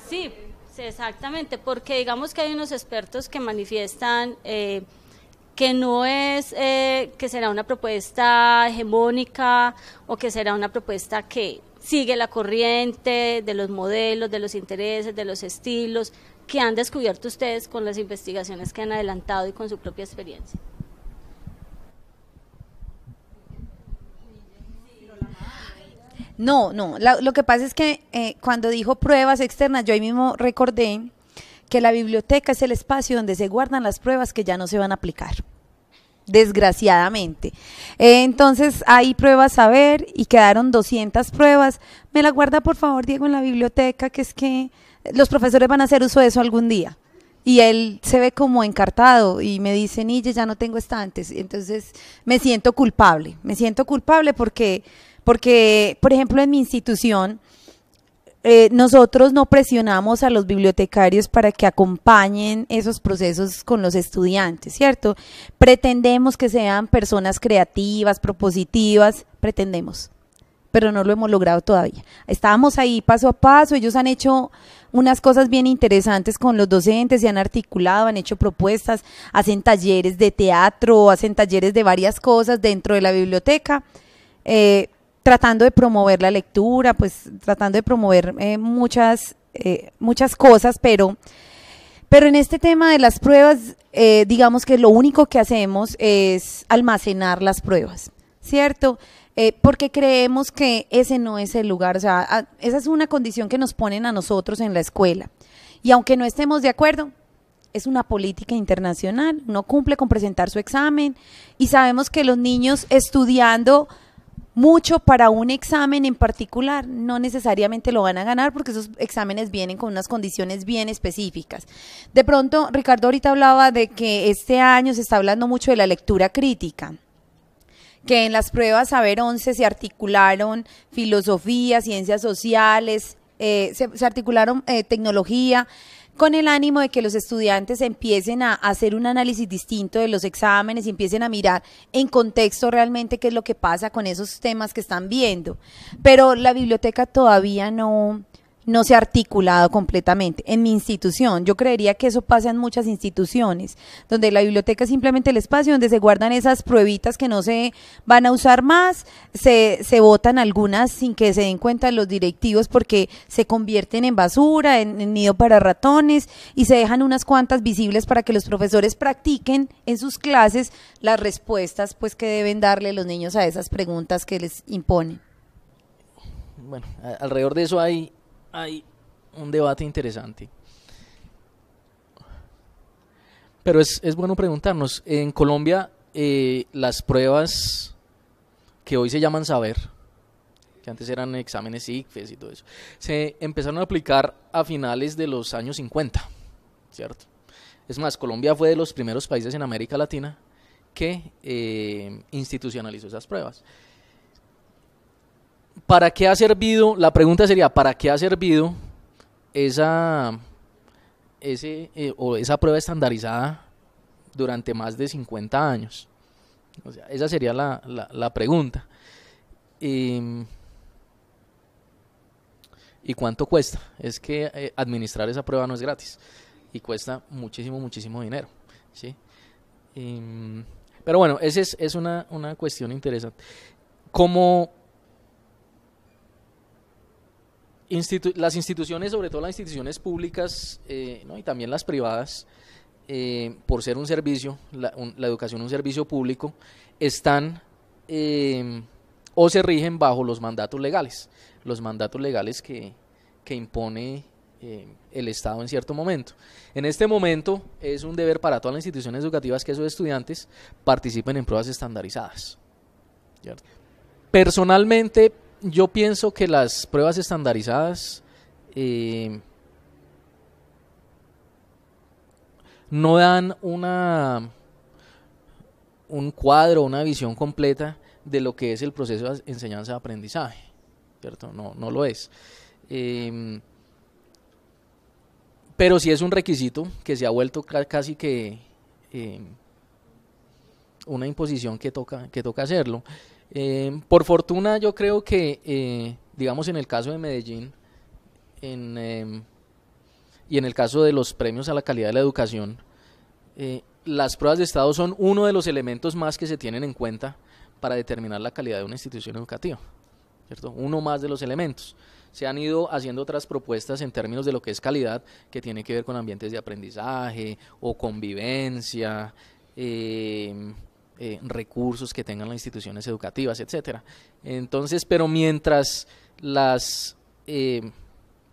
sí, exactamente, porque digamos que hay unos expertos que manifiestan eh, que no es eh, que será una propuesta hegemónica o que será una propuesta que sigue la corriente de los modelos, de los intereses, de los estilos, que han descubierto ustedes con las investigaciones que han adelantado y con su propia experiencia? No, no, lo que pasa es que eh, cuando dijo pruebas externas, yo ahí mismo recordé que la biblioteca es el espacio donde se guardan las pruebas que ya no se van a aplicar desgraciadamente. Eh, entonces hay pruebas a ver y quedaron 200 pruebas. Me la guarda por favor Diego en la biblioteca, que es que los profesores van a hacer uso de eso algún día. Y él se ve como encartado y me dice, Niye, ya no tengo estantes. Entonces me siento culpable, me siento culpable porque, porque por ejemplo, en mi institución eh, nosotros no presionamos a los bibliotecarios para que acompañen esos procesos con los estudiantes, ¿cierto? Pretendemos que sean personas creativas, propositivas, pretendemos, pero no lo hemos logrado todavía. Estábamos ahí paso a paso, ellos han hecho unas cosas bien interesantes con los docentes, se han articulado, han hecho propuestas, hacen talleres de teatro, hacen talleres de varias cosas dentro de la biblioteca. Eh, tratando de promover la lectura, pues tratando de promover eh, muchas, eh, muchas cosas, pero, pero en este tema de las pruebas, eh, digamos que lo único que hacemos es almacenar las pruebas, ¿cierto? porque creemos que ese no es el lugar. O sea, esa es una condición que nos ponen a nosotros en la escuela. Y aunque no estemos de acuerdo, es una política internacional. no cumple con presentar su examen y sabemos que los niños estudiando mucho para un examen en particular, no necesariamente lo van a ganar porque esos exámenes vienen con unas condiciones bien específicas. De pronto, Ricardo ahorita hablaba de que este año se está hablando mucho de la lectura crítica que en las pruebas Saber 11 se articularon filosofía, ciencias sociales, eh, se, articularon eh, tecnología, con el ánimo de que los estudiantes empiecen a hacer un análisis distinto de los exámenes y empiecen a mirar en contexto realmente qué es lo que pasa con esos temas que están viendo. Pero la biblioteca todavía no, no se ha articulado completamente. En mi institución, yo creería que eso pasa en muchas instituciones, donde la biblioteca es simplemente el espacio donde se guardan esas pruebitas que no se van a usar más, se, se algunas sin que se den cuenta los directivos porque se convierten en basura, en, nido para ratones y se dejan unas cuantas visibles para que los profesores practiquen en sus clases las respuestas pues que deben darle los niños a esas preguntas que les imponen. Bueno, alrededor de eso hay hay un debate interesante. Pero es, bueno preguntarnos, en Colombia eh, las pruebas que hoy se llaman saber, que antes eran exámenes ICFES y todo eso, se empezaron a aplicar a finales de los años 50, ¿cierto? Es más, Colombia fue de los primeros países en América Latina que eh, institucionalizó esas pruebas. ¿para qué ha servido? La pregunta sería, ¿para qué ha servido esa, eh, o esa prueba estandarizada durante más de 50 años? esa sería la, pregunta. Em, ¿Y cuánto cuesta? Es que eh, administrar esa prueba no es gratis y cuesta muchísimo, muchísimo dinero. ¿sí? Em, pero bueno, esa es, una, una, cuestión interesante. Como, las instituciones, sobre todo las instituciones públicas eh, y también las privadas, eh, por ser un servicio, la, educación un servicio público, están em, o se rigen bajo los mandatos legales, los mandatos legales que, impone em, el Estado en cierto momento. En este momento es un deber para todas las instituciones educativas que esos estudiantes participen en pruebas estandarizadas. Personalmente yo pienso que las pruebas estandarizadas eh, no dan una un cuadro, una visión completa de lo que es el proceso de enseñanza-aprendizaje, ¿cierto? No, lo es. Em, pero sí es un requisito que se ha vuelto casi que em, una imposición que toca, que toca hacerlo. Eh, por fortuna yo creo que, eh, digamos, en el caso de Medellín em, y en el caso de los premios a la calidad de la educación, eh, las pruebas de estado son uno de los elementos más que se tienen en cuenta para determinar la calidad de una institución educativa. ¿cierto? Uno más de los elementos. Se han ido haciendo otras propuestas en términos de lo que es calidad, que tiene que ver con ambientes de aprendizaje o convivencia. Em, eh, recursos que tengan las instituciones educativas, etcétera. Entonces, pero mientras las eh,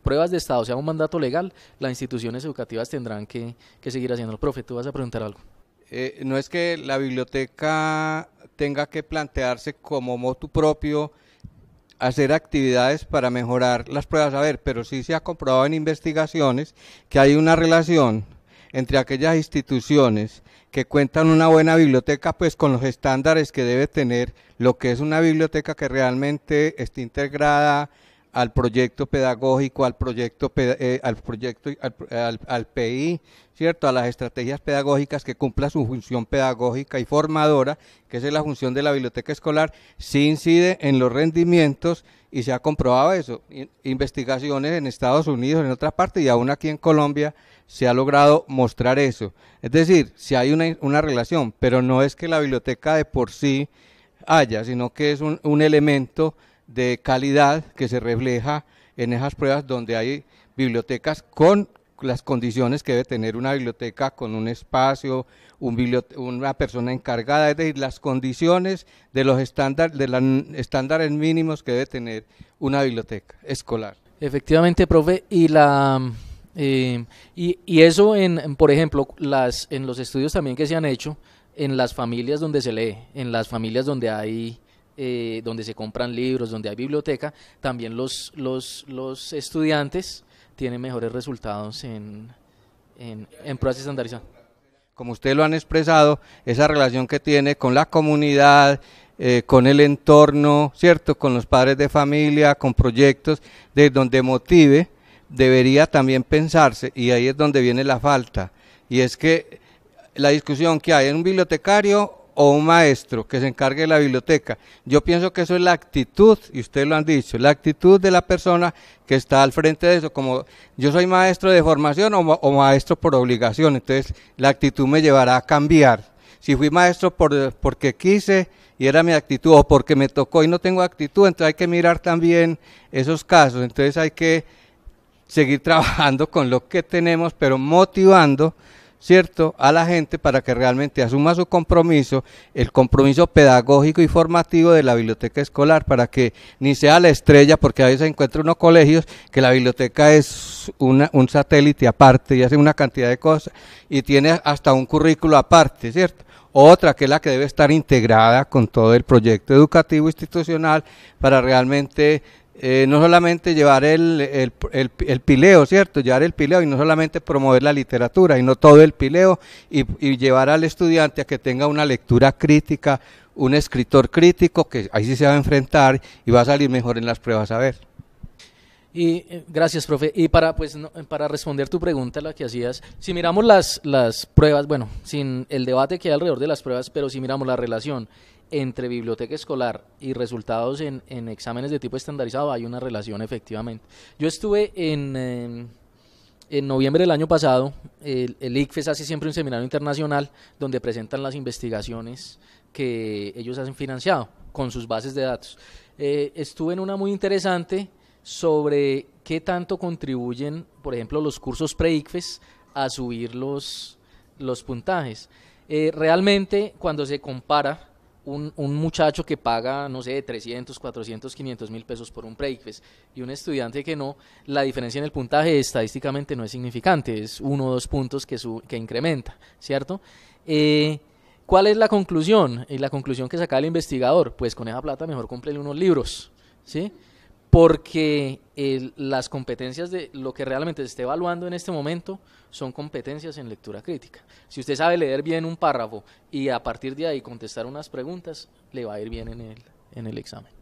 pruebas de Estado sean un mandato legal, las instituciones educativas tendrán que, que seguir haciendo. Profe, tú vas a preguntar algo. Eh, no es que la biblioteca tenga que plantearse como motu propio hacer actividades para mejorar las pruebas. A ver, pero sí se ha comprobado en investigaciones que hay una relación entre aquellas instituciones que cuentan una buena biblioteca, pues con los estándares que debe tener lo que es una biblioteca que realmente esté integrada al proyecto pedagógico, al proyecto, eh, al, proyecto al, PI, ¿cierto? A las estrategias pedagógicas que cumpla su función pedagógica y formadora, que es la función de la biblioteca escolar, sí incide en los rendimientos y se ha comprobado eso. Investigaciones en Estados Unidos, en otra partes, y aún aquí en Colombia se ha logrado mostrar eso. Es decir, si hay una, una relación, pero no es que la biblioteca de por sí haya, sino que es un, un elemento de calidad que se refleja en esas pruebas donde hay bibliotecas con las condiciones que debe tener una biblioteca con un espacio, un una persona encargada, es decir, las condiciones de los estándares, de los estándares mínimos que debe tener una biblioteca escolar. Efectivamente, profe, y la eh, y, y, eso en, por ejemplo, las en los estudios también que se han hecho en las familias donde se lee, en las familias donde hay eh, donde se compran libros, donde hay biblioteca, también los, los, los estudiantes tienen mejores resultados en, en, en pruebas estandarizadas. Como usted lo han expresado, esa relación que tiene con la comunidad, eh, con el entorno, ¿cierto? Con los padres de familia, con proyectos, de donde motive, debería también pensarse, y ahí es donde viene la falta, y es que la discusión que hay en un bibliotecario o un maestro que se encargue de la biblioteca. Yo pienso que eso es la actitud, y ustedes lo han dicho, la actitud de la persona que está al frente de eso, como yo soy maestro de formación o, maestro por obligación, entonces la actitud me llevará a cambiar. Si fui maestro por, porque quise y era mi actitud, o porque me tocó y no tengo actitud, entonces hay que mirar también esos casos, entonces hay que seguir trabajando con lo que tenemos, pero motivando ¿cierto?, a la gente para que realmente asuma su compromiso, el compromiso pedagógico y formativo de la biblioteca escolar, para que ni sea la estrella, porque a veces encuentra unos colegios que la biblioteca es una, un satélite aparte y hace una cantidad de cosas y tiene hasta un currículo aparte, ¿cierto? Otra que es la que debe estar integrada con todo el proyecto educativo institucional para realmente eh, no solamente llevar el, pileo, ¿cierto? Llevar el pileo y no solamente promover la literatura, sino todo el pileo y, llevar al estudiante a que tenga una lectura crítica, un escritor crítico, que ahí sí se va a enfrentar y va a salir mejor en las pruebas a ver. Y eh, gracias, profe. Y para pues para responder tu pregunta, la que hacías, si miramos las las pruebas, bueno, sin el debate que hay alrededor de las pruebas, pero si miramos la relación entre biblioteca escolar y resultados en, exámenes de tipo estandarizado hay una relación efectivamente. Yo estuve en, eh, en noviembre del año pasado, el, ICFES hace siempre un seminario internacional donde presentan las investigaciones que ellos hacen financiado con sus bases de datos. Eh, estuve en una muy interesante sobre qué tanto contribuyen, por ejemplo, los cursos pre-ICFES a subir los, los puntajes. Eh, realmente, cuando se compara un, un, muchacho que paga, no sé, 300, 400, 500 mil pesos por un breakfast y un estudiante que no, la diferencia en el puntaje estadísticamente no es significante, es uno o dos puntos que, que incrementa, ¿cierto? Eh, ¿Cuál es la conclusión? Y la conclusión que saca el investigador, pues con esa plata mejor comprele unos libros, ¿sí? porque las competencias de lo que realmente se está evaluando en este momento son competencias en lectura crítica. Si usted sabe leer bien un párrafo y a partir de ahí contestar unas preguntas, le va a ir bien en el, examen.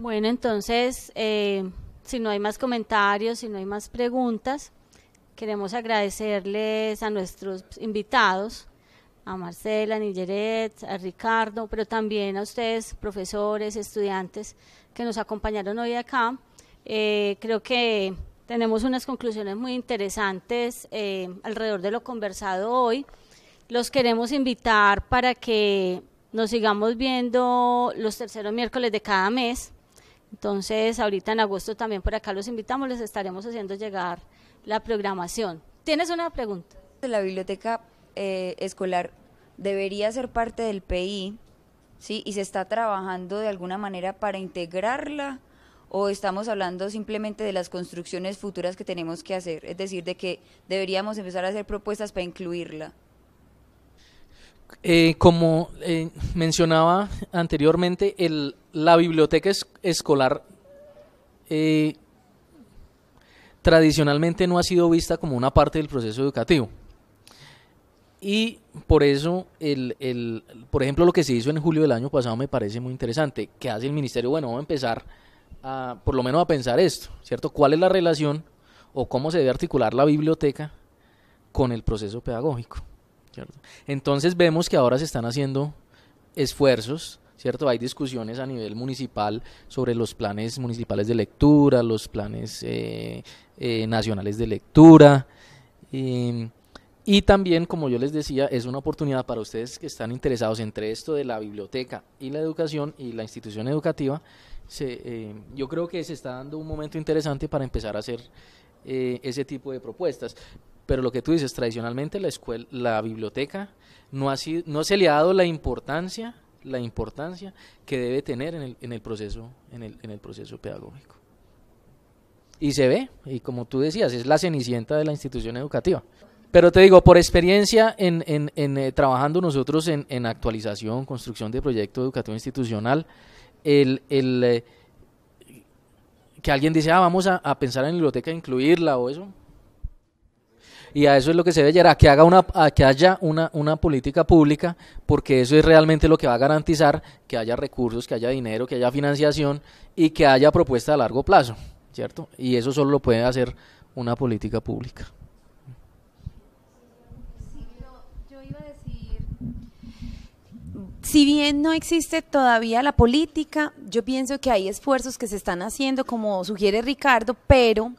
Bueno, entonces, eh, si no hay más comentarios, si no hay más preguntas, queremos agradecerles a nuestros invitados, a Marcela, a Nigeret, a Ricardo, pero también a ustedes, profesores, estudiantes que nos acompañaron hoy acá. Eh, creo que tenemos unas conclusiones muy interesantes eh, alrededor de lo conversado hoy. Los queremos invitar para que nos sigamos viendo los terceros miércoles de cada mes. Entonces, ahorita en agosto también por acá los invitamos, les estaremos haciendo llegar la programación. ¿Tienes una pregunta? La biblioteca eh, escolar debería ser parte del PI ¿sí? Y se está trabajando de alguna manera para integrarla o estamos hablando simplemente de las construcciones futuras que tenemos que hacer, es decir, de que deberíamos empezar a hacer propuestas para incluirla. Eh, como eh, mencionaba anteriormente, el, la biblioteca escolar eh, tradicionalmente no ha sido vista como una parte del proceso educativo. Y por eso, el, por ejemplo, lo que se hizo en julio del año pasado me parece muy interesante. que hace el ministerio? Bueno, vamos a empezar a, por lo menos a pensar esto, ¿cierto? ¿Cuál es la relación o cómo se debe articular la biblioteca con el proceso pedagógico? Entonces vemos que ahora se están haciendo esfuerzos, ¿cierto? Hay discusiones a nivel municipal sobre los planes municipales de lectura, los planes eh, eh, nacionales de lectura. Y también, como yo les decía, es una oportunidad para ustedes que están interesados entre esto de la biblioteca y la educación y la institución educativa. Eh, yo creo que se está dando un momento interesante para empezar a hacer eh, ese tipo de propuestas. Pero lo que tú dices, tradicionalmente la escuela, la biblioteca no ha sido, no se le ha dado la importancia, la importancia que debe tener en el, proceso, en el proceso pedagógico. Y se ve, y como tú decías, es la cenicienta de la institución educativa. Pero te digo, por experiencia en, eh, trabajando nosotros en, actualización, construcción de proyecto educativo institucional, el, eh, que alguien dice, ah, vamos a, pensar en la biblioteca, incluirla o eso. Y a eso es lo que se debe llegar, a que, haga una, que haya una, una política pública, porque eso es realmente lo que va a garantizar que haya recursos, que haya dinero, que haya financiación y que haya propuesta a largo plazo, ¿cierto? Y eso solo lo puede hacer una política pública. Si bien no existe todavía la política, yo pienso que hay esfuerzos que se están haciendo, como sugiere Ricardo, pero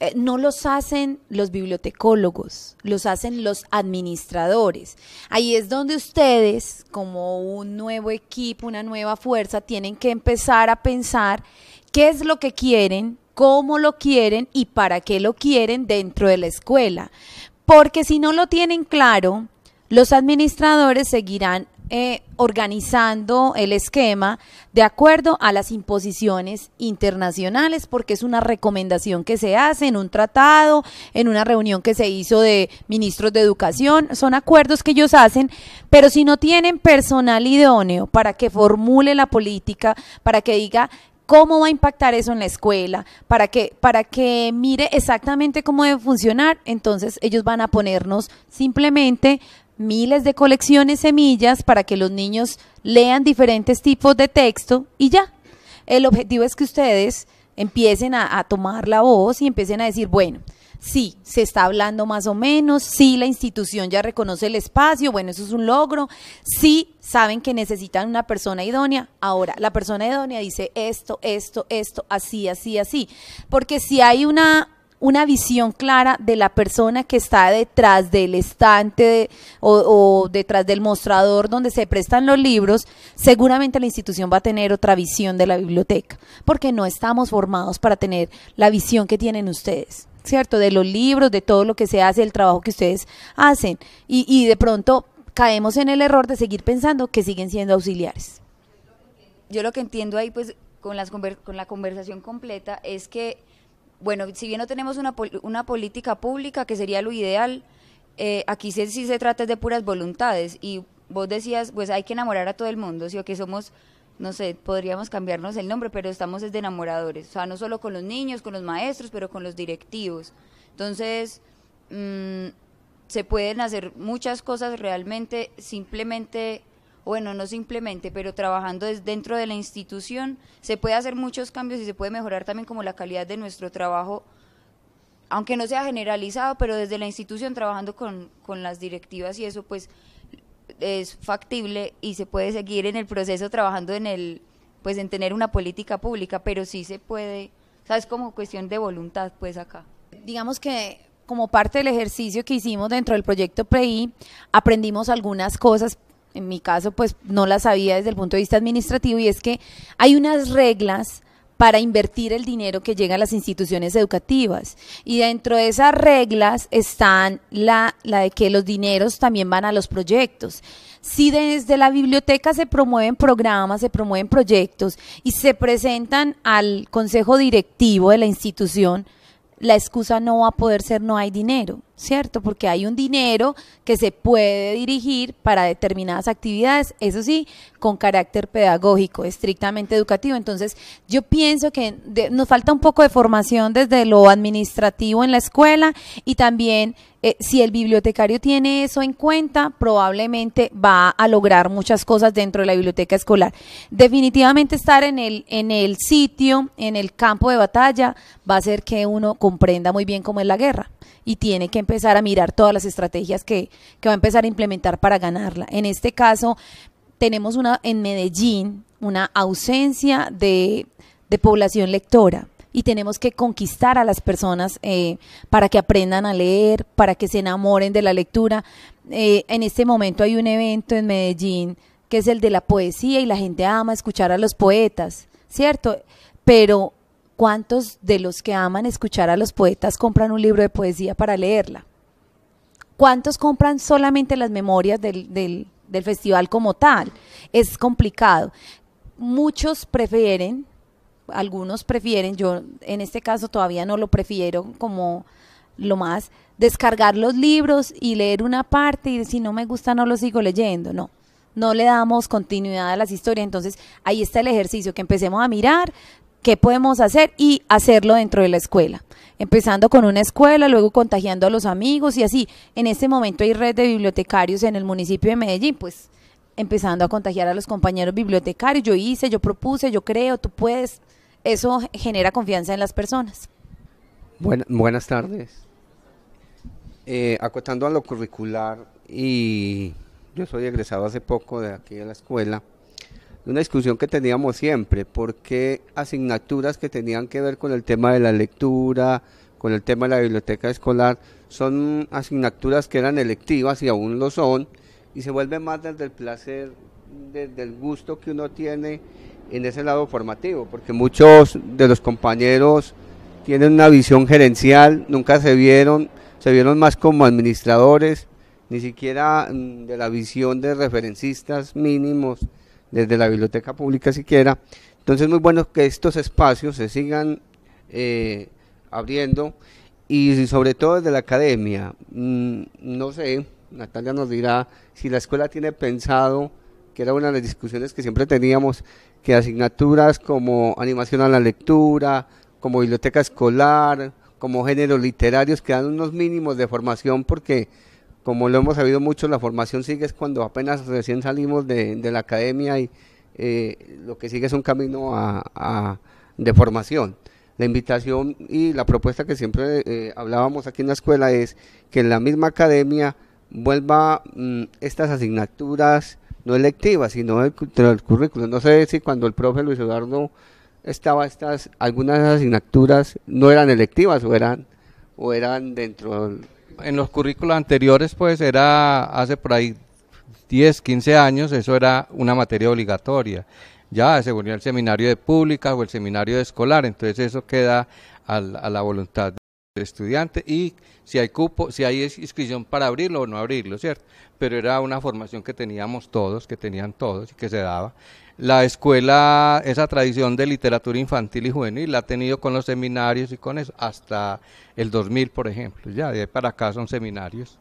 eh, no los hacen los bibliotecólogos, los hacen los administradores. Ahí es donde ustedes, como un nuevo equipo, una nueva fuerza, tienen que empezar a pensar qué es lo que quieren, cómo lo quieren y para qué lo quieren dentro de la escuela. Porque si no lo tienen claro, los administradores seguirán eh, organizando el esquema de acuerdo a las imposiciones internacionales, porque es una recomendación que se hace en un tratado, en una reunión que se hizo de ministros de educación, son acuerdos que ellos hacen, pero si no tienen personal idóneo para que formule la política, para que diga cómo va a impactar eso en la escuela, para que, para que mire exactamente cómo debe funcionar, entonces ellos van a ponernos simplemente miles de colecciones semillas para que los niños lean diferentes tipos de texto y ya. El objetivo es que ustedes empiecen a, tomar la voz y empiecen a decir, bueno, sí, se está hablando más o menos, sí, la institución ya reconoce el espacio, bueno, eso es un logro, sí, saben que necesitan una persona idónea, ahora, la persona idónea dice esto, esto, esto, así, así, así, porque si hay una una visión clara de la persona que está detrás del estante o, detrás del mostrador donde se prestan los libros, seguramente la institución va a tener otra visión de la biblioteca, porque no estamos formados para tener la visión que tienen ustedes. ¿Cierto? De los libros, de todo lo que se hace, el trabajo que ustedes hacen. Y, y de pronto caemos en el error de seguir pensando que siguen siendo auxiliares. Yo lo que entiendo ahí, pues, con, las, con la conversación completa, es que bueno, si bien no tenemos una, una política pública, que sería lo ideal, eh, aquí sí, se trata de puras voluntades. Y vos decías, pues hay que enamorar a todo el mundo, ¿sí? o que somos, no sé, podríamos cambiarnos el nombre, pero estamos desde enamoradores. O sea, no solo con los niños, con los maestros, pero con los directivos. Entonces, mm, se pueden hacer muchas cosas realmente simplemente bueno, no simplemente, pero trabajando dentro de la institución, se puede hacer muchos cambios y se puede mejorar también como la calidad de nuestro trabajo, aunque no sea generalizado, pero desde la institución trabajando con, las directivas y eso, pues es factible y se puede seguir en el proceso trabajando en el pues en tener una política pública, pero sí se puede, o es como cuestión de voluntad pues acá. Digamos que como parte del ejercicio que hicimos dentro del proyecto PI aprendimos algunas cosas en mi caso pues no la sabía desde el punto de vista administrativo y es que hay unas reglas para invertir el dinero que llega a las instituciones educativas. Y dentro de esas reglas están la, la de que los dineros también van a los proyectos. Si desde la biblioteca se promueven programas, se promueven proyectos y se presentan al consejo directivo de la institución, la excusa no va a poder ser no hay dinero, ¿cierto? Porque hay un dinero que se puede dirigir para determinadas actividades, eso sí, con carácter pedagógico, estrictamente educativo. Entonces, yo pienso que nos falta un poco de formación desde lo administrativo en la escuela y también eh, si el bibliotecario tiene eso en cuenta, probablemente va a lograr muchas cosas dentro de la biblioteca escolar. Definitivamente estar en el, en el sitio, en el campo de batalla, va a hacer que uno comprenda muy bien cómo es la guerra y tiene que empezar a mirar todas las estrategias que, que va a empezar a implementar para ganarla. En este caso, tenemos una en Medellín una ausencia de, de población lectora y tenemos que conquistar a las personas eh, para que aprendan a leer, para que se enamoren de la lectura. Eh, en este momento hay un evento en Medellín que es el de la poesía y la gente ama escuchar a los poetas, ¿cierto? Pero ¿cuántos de los que aman escuchar a los poetas compran un libro de poesía para leerla? ¿Cuántos compran solamente las memorias del, del festival como tal? Es complicado. Muchos prefieren algunos prefieren, yo en este caso todavía no lo prefiero como lo más, descargar los libros y leer una parte y si no me gusta no lo sigo leyendo, no. No le damos continuidad a las historias, entonces ahí está el ejercicio, que empecemos a mirar qué podemos hacer y hacerlo dentro de la escuela. Empezando con una escuela, luego contagiando a los amigos y así. En este momento hay red de bibliotecarios en el municipio de Medellín, pues empezando a contagiar a los compañeros bibliotecarios. Yo hice, yo propuse, yo creo, tú puedes eso genera confianza en las personas. buenas tardes. Eh, acotando a lo curricular, y yo soy egresado hace poco de aquí a la escuela, una discusión que teníamos siempre, porque asignaturas que tenían que ver con el tema de la lectura, con el tema de la biblioteca escolar, son asignaturas que eran electivas y aún lo son, y se vuelve más desde el placer, del gusto que uno tiene en ese lado formativo, porque muchos de los compañeros tienen una visión gerencial, nunca se vieron, se vieron más como administradores, ni siquiera mm, de la visión de referencistas mínimos desde la biblioteca pública siquiera. Entonces es muy bueno que estos espacios se sigan eh, abriendo y sobre todo desde la academia. Mm, no sé, Natalia nos dirá si la escuela tiene pensado, que era una de las discusiones que siempre teníamos, que asignaturas como animación a la lectura, como biblioteca escolar, como géneros literarios, que dan unos mínimos de formación porque, como lo hemos sabido mucho, la formación sigue es cuando apenas recién salimos de, la academia y eh, lo que sigue es un camino de formación. La invitación y la propuesta que siempre eh, hablábamos aquí en la escuela es que en la misma academia vuelva mm, estas asignaturas, no electiva, sino dentro del currículo. No sé si cuando el profe Luis Eduardo estaba estas, algunas asignaturas no eran electivas o eran, o eran dentro En los currículos anteriores, pues era hace por ahí 10, 15 años, eso era una materia obligatoria. Ya se volvió el seminario de públicas o el seminario de escolar, entonces eso queda a la, a la voluntad estudiante y si hay cupo, si hay inscripción para abrirlo o no abrirlo, ¿cierto? Pero era una formación que teníamos todos, que tenían todos y que se daba. La escuela, esa tradición de literatura infantil y juvenil, la ha tenido con los seminarios y con eso, hasta el 2000, por ejemplo, ya de para acá son seminarios.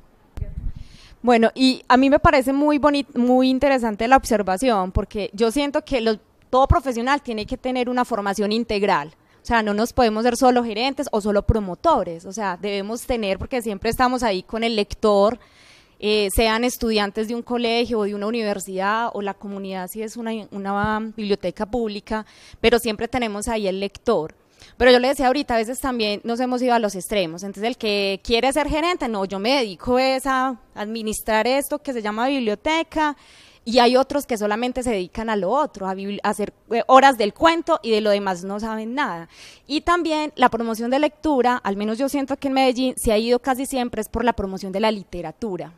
Bueno, y a mí me parece muy bonito, muy interesante la observación, porque yo siento que los, todo profesional tiene que tener una formación integral o sea, no nos podemos ser solo gerentes o solo promotores. O sea, debemos tener, porque siempre estamos ahí con el lector, eh, sean estudiantes de un colegio o de una universidad o la comunidad si es una, biblioteca pública, pero siempre tenemos ahí el lector. Pero yo le decía ahorita, a veces también nos hemos ido a los extremos. Entonces, el que quiere ser gerente, no, yo me dedico a administrar esto que se llama biblioteca y hay otros que solamente se dedican a lo otro, a, hacer eh, horas del cuento y de lo demás no saben nada. Y también la promoción de lectura, al menos yo siento que en Medellín se ha ido casi siempre es por la promoción de la literatura.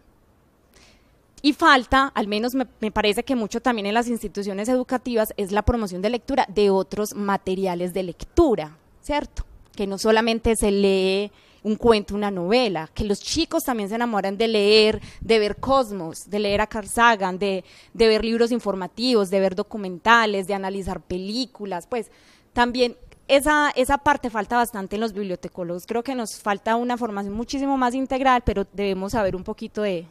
Y falta, al menos me, parece que mucho también en las instituciones educativas, es la promoción de lectura de otros materiales de lectura, ¿cierto? Que no solamente se lee un cuento, una novela, que los chicos también se enamoran de leer, de ver Cosmos, de leer a Carl de, ver libros informativos, de ver documentales, de analizar películas, pues también esa, esa, parte falta bastante en los bibliotecólogos. Creo que nos falta una formación muchísimo más integral, pero debemos saber un poquito de,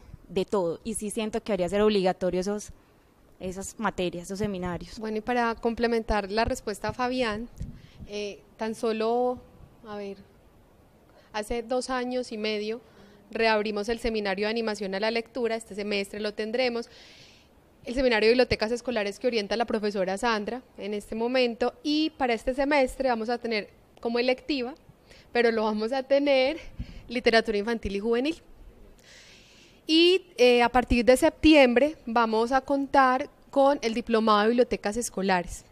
todo. Y sí siento que debería ser obligatorio esos, esas materias, esos seminarios. Bueno, y para complementar la respuesta a Fabián, eh, tan solo, a ver, Hace dos años y medio reabrimos el seminario de animación a la lectura, este semestre lo tendremos. El seminario de bibliotecas escolares que orienta la profesora Sandra en este momento y para este semestre vamos a tener como electiva, pero lo vamos a tener literatura infantil y juvenil. Y eh, a partir de septiembre vamos a contar con el diplomado de bibliotecas escolares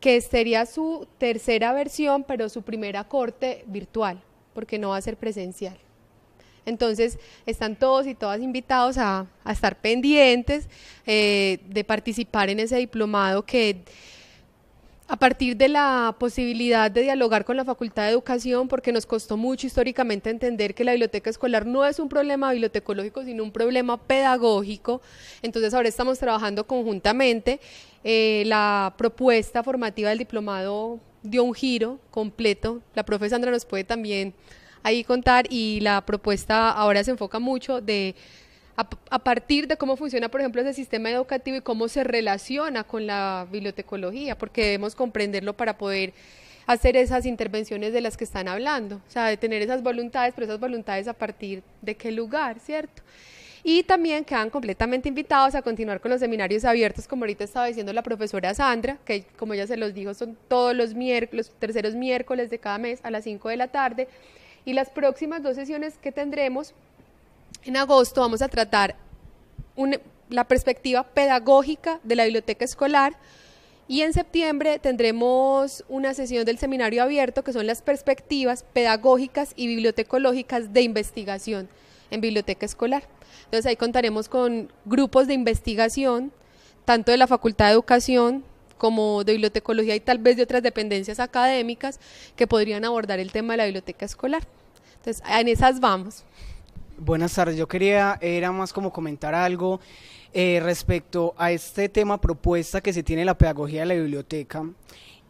que sería su tercera versión, pero su primera corte virtual porque no va a ser presencial. Entonces, están todos y todas invitados a, estar pendientes eh, de participar en ese diplomado que a partir de la posibilidad de dialogar con la Facultad de Educación, porque nos costó mucho históricamente entender que la biblioteca escolar no es un problema bibliotecológico, sino un problema pedagógico. Entonces ahora estamos trabajando conjuntamente eh, la propuesta formativa del diplomado dio un giro completo. La profe Sandra nos puede también ahí contar y la propuesta ahora se enfoca mucho de a, a, partir de cómo funciona, por ejemplo, ese sistema educativo y cómo se relaciona con la bibliotecología, porque debemos comprenderlo para poder hacer esas intervenciones de las que están hablando, o sea, de tener esas voluntades, pero esas voluntades a partir de qué lugar, ¿cierto? y también quedan completamente invitados a continuar con los seminarios abiertos, como ahorita estaba diciendo la profesora Sandra, que como ya se los dijo, son todos los miércoles, terceros miércoles de cada mes a las 5 de la tarde. Y las próximas dos sesiones que tendremos en agosto vamos a tratar la perspectiva pedagógica de la biblioteca escolar. Y en septiembre tendremos una sesión del seminario abierto que son las perspectivas pedagógicas y bibliotecológicas de investigación en biblioteca escolar. Entonces ahí contaremos con grupos de investigación, tanto de la Facultad de Educación como de bibliotecología y tal vez de otras dependencias académicas que podrían abordar el tema de la biblioteca escolar. Entonces, en esas vamos. Buenas tardes, yo quería, era más como comentar algo eh, respecto a este tema propuesta que se tiene la pedagogía de la biblioteca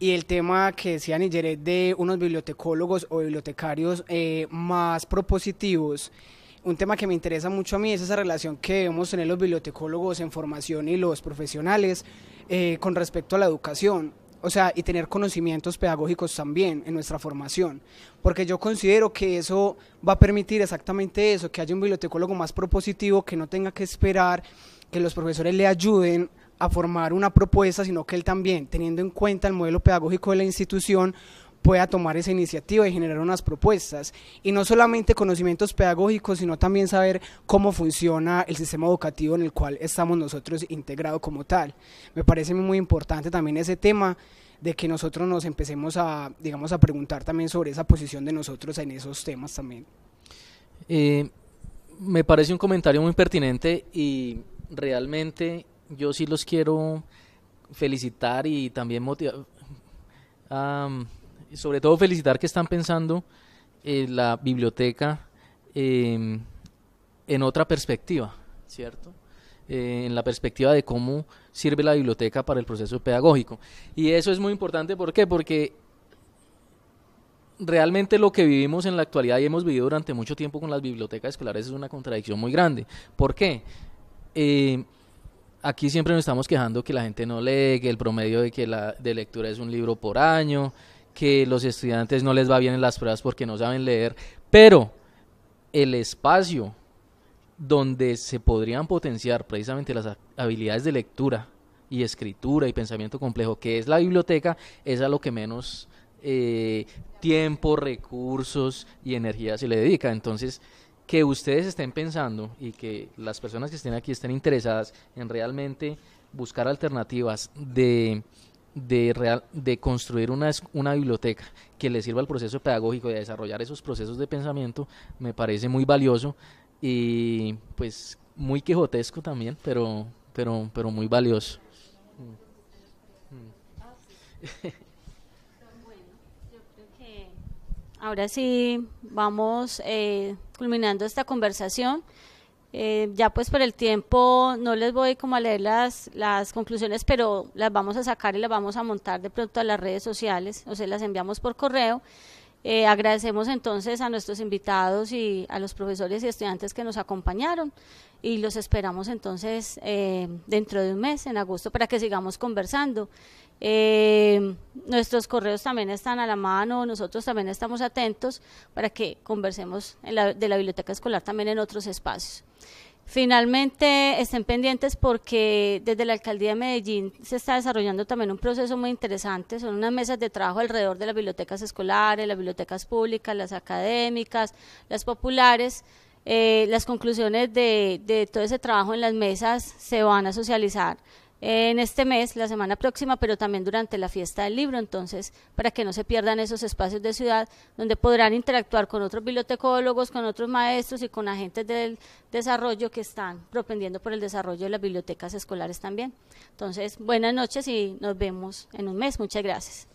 y el tema que decía Nigeret de unos bibliotecólogos o bibliotecarios eh, más propositivos un tema que me interesa mucho a mí es esa relación que debemos tener los bibliotecólogos en formación y los profesionales eh, con respecto a la educación. O sea, y tener conocimientos pedagógicos también en nuestra formación. Porque yo considero que eso va a permitir exactamente eso, que haya un bibliotecólogo más propositivo, que no tenga que esperar que los profesores le ayuden a formar una propuesta, sino que él también, teniendo en cuenta el modelo pedagógico de la institución, pueda tomar esa iniciativa y generar unas propuestas. Y no solamente conocimientos pedagógicos, sino también saber cómo funciona el sistema educativo en el cual estamos nosotros integrados como tal. Me parece muy importante también ese tema de que nosotros nos empecemos a, digamos, a preguntar también sobre esa posición de nosotros en esos temas también. Eh, me parece un comentario muy pertinente y realmente yo sí los quiero felicitar y también motivar sobre todo felicitar que están pensando eh, la biblioteca em, en otra perspectiva, ¿cierto? Eh, en la perspectiva de cómo sirve la biblioteca para el proceso pedagógico. Y eso es muy importante, ¿por qué? Porque realmente lo que vivimos en la actualidad y hemos vivido durante mucho tiempo con las bibliotecas escolares es una contradicción muy grande. ¿Por qué? Eh, aquí siempre nos estamos quejando que la gente no lee, que el promedio de, que la, de lectura es un libro por año, que los estudiantes no les va bien en las pruebas porque no saben leer, pero el espacio donde se podrían potenciar precisamente las habilidades de lectura y escritura y pensamiento complejo, que es la biblioteca, es a lo que menos eh, tiempo, recursos y energía se le dedica. Entonces, que ustedes estén pensando y que las personas que estén aquí estén interesadas en realmente buscar alternativas de de, de construir una, una biblioteca que le sirva al proceso pedagógico y desarrollar esos procesos de pensamiento me parece muy valioso y pues muy quejotesco también, pero, pero, pero muy valioso. Ahora sí, vamos eh, culminando esta conversación. Eh, ya pues por el tiempo no les voy como a leer las, conclusiones, pero las vamos a sacar y las vamos a montar de pronto a las redes sociales, o sea, las enviamos por correo. Eh, agradecemos entonces a nuestros invitados y a los profesores y estudiantes que nos acompañaron y los esperamos entonces eh, dentro de un mes, en agosto, para que sigamos conversando. Eh, nuestros correos también están a la mano, nosotros también estamos atentos para que conversemos de la biblioteca escolar también en otros espacios. Finalmente, estén pendientes porque desde la Alcaldía de Medellín se está desarrollando también un proceso muy interesante. Son unas mesas de trabajo alrededor de las bibliotecas escolares, las bibliotecas públicas, las académicas, las populares. Eh, las conclusiones de todo ese trabajo en las mesas se van a socializar en este mes, la semana próxima, pero también durante la fiesta del libro, entonces, para que no se pierdan esos espacios de ciudad donde podrán interactuar con otros bibliotecólogos, con otros maestros y con agentes del desarrollo que están propendiendo por el desarrollo de las bibliotecas escolares también. Entonces, buenas noches y nos vemos en un mes. Muchas gracias.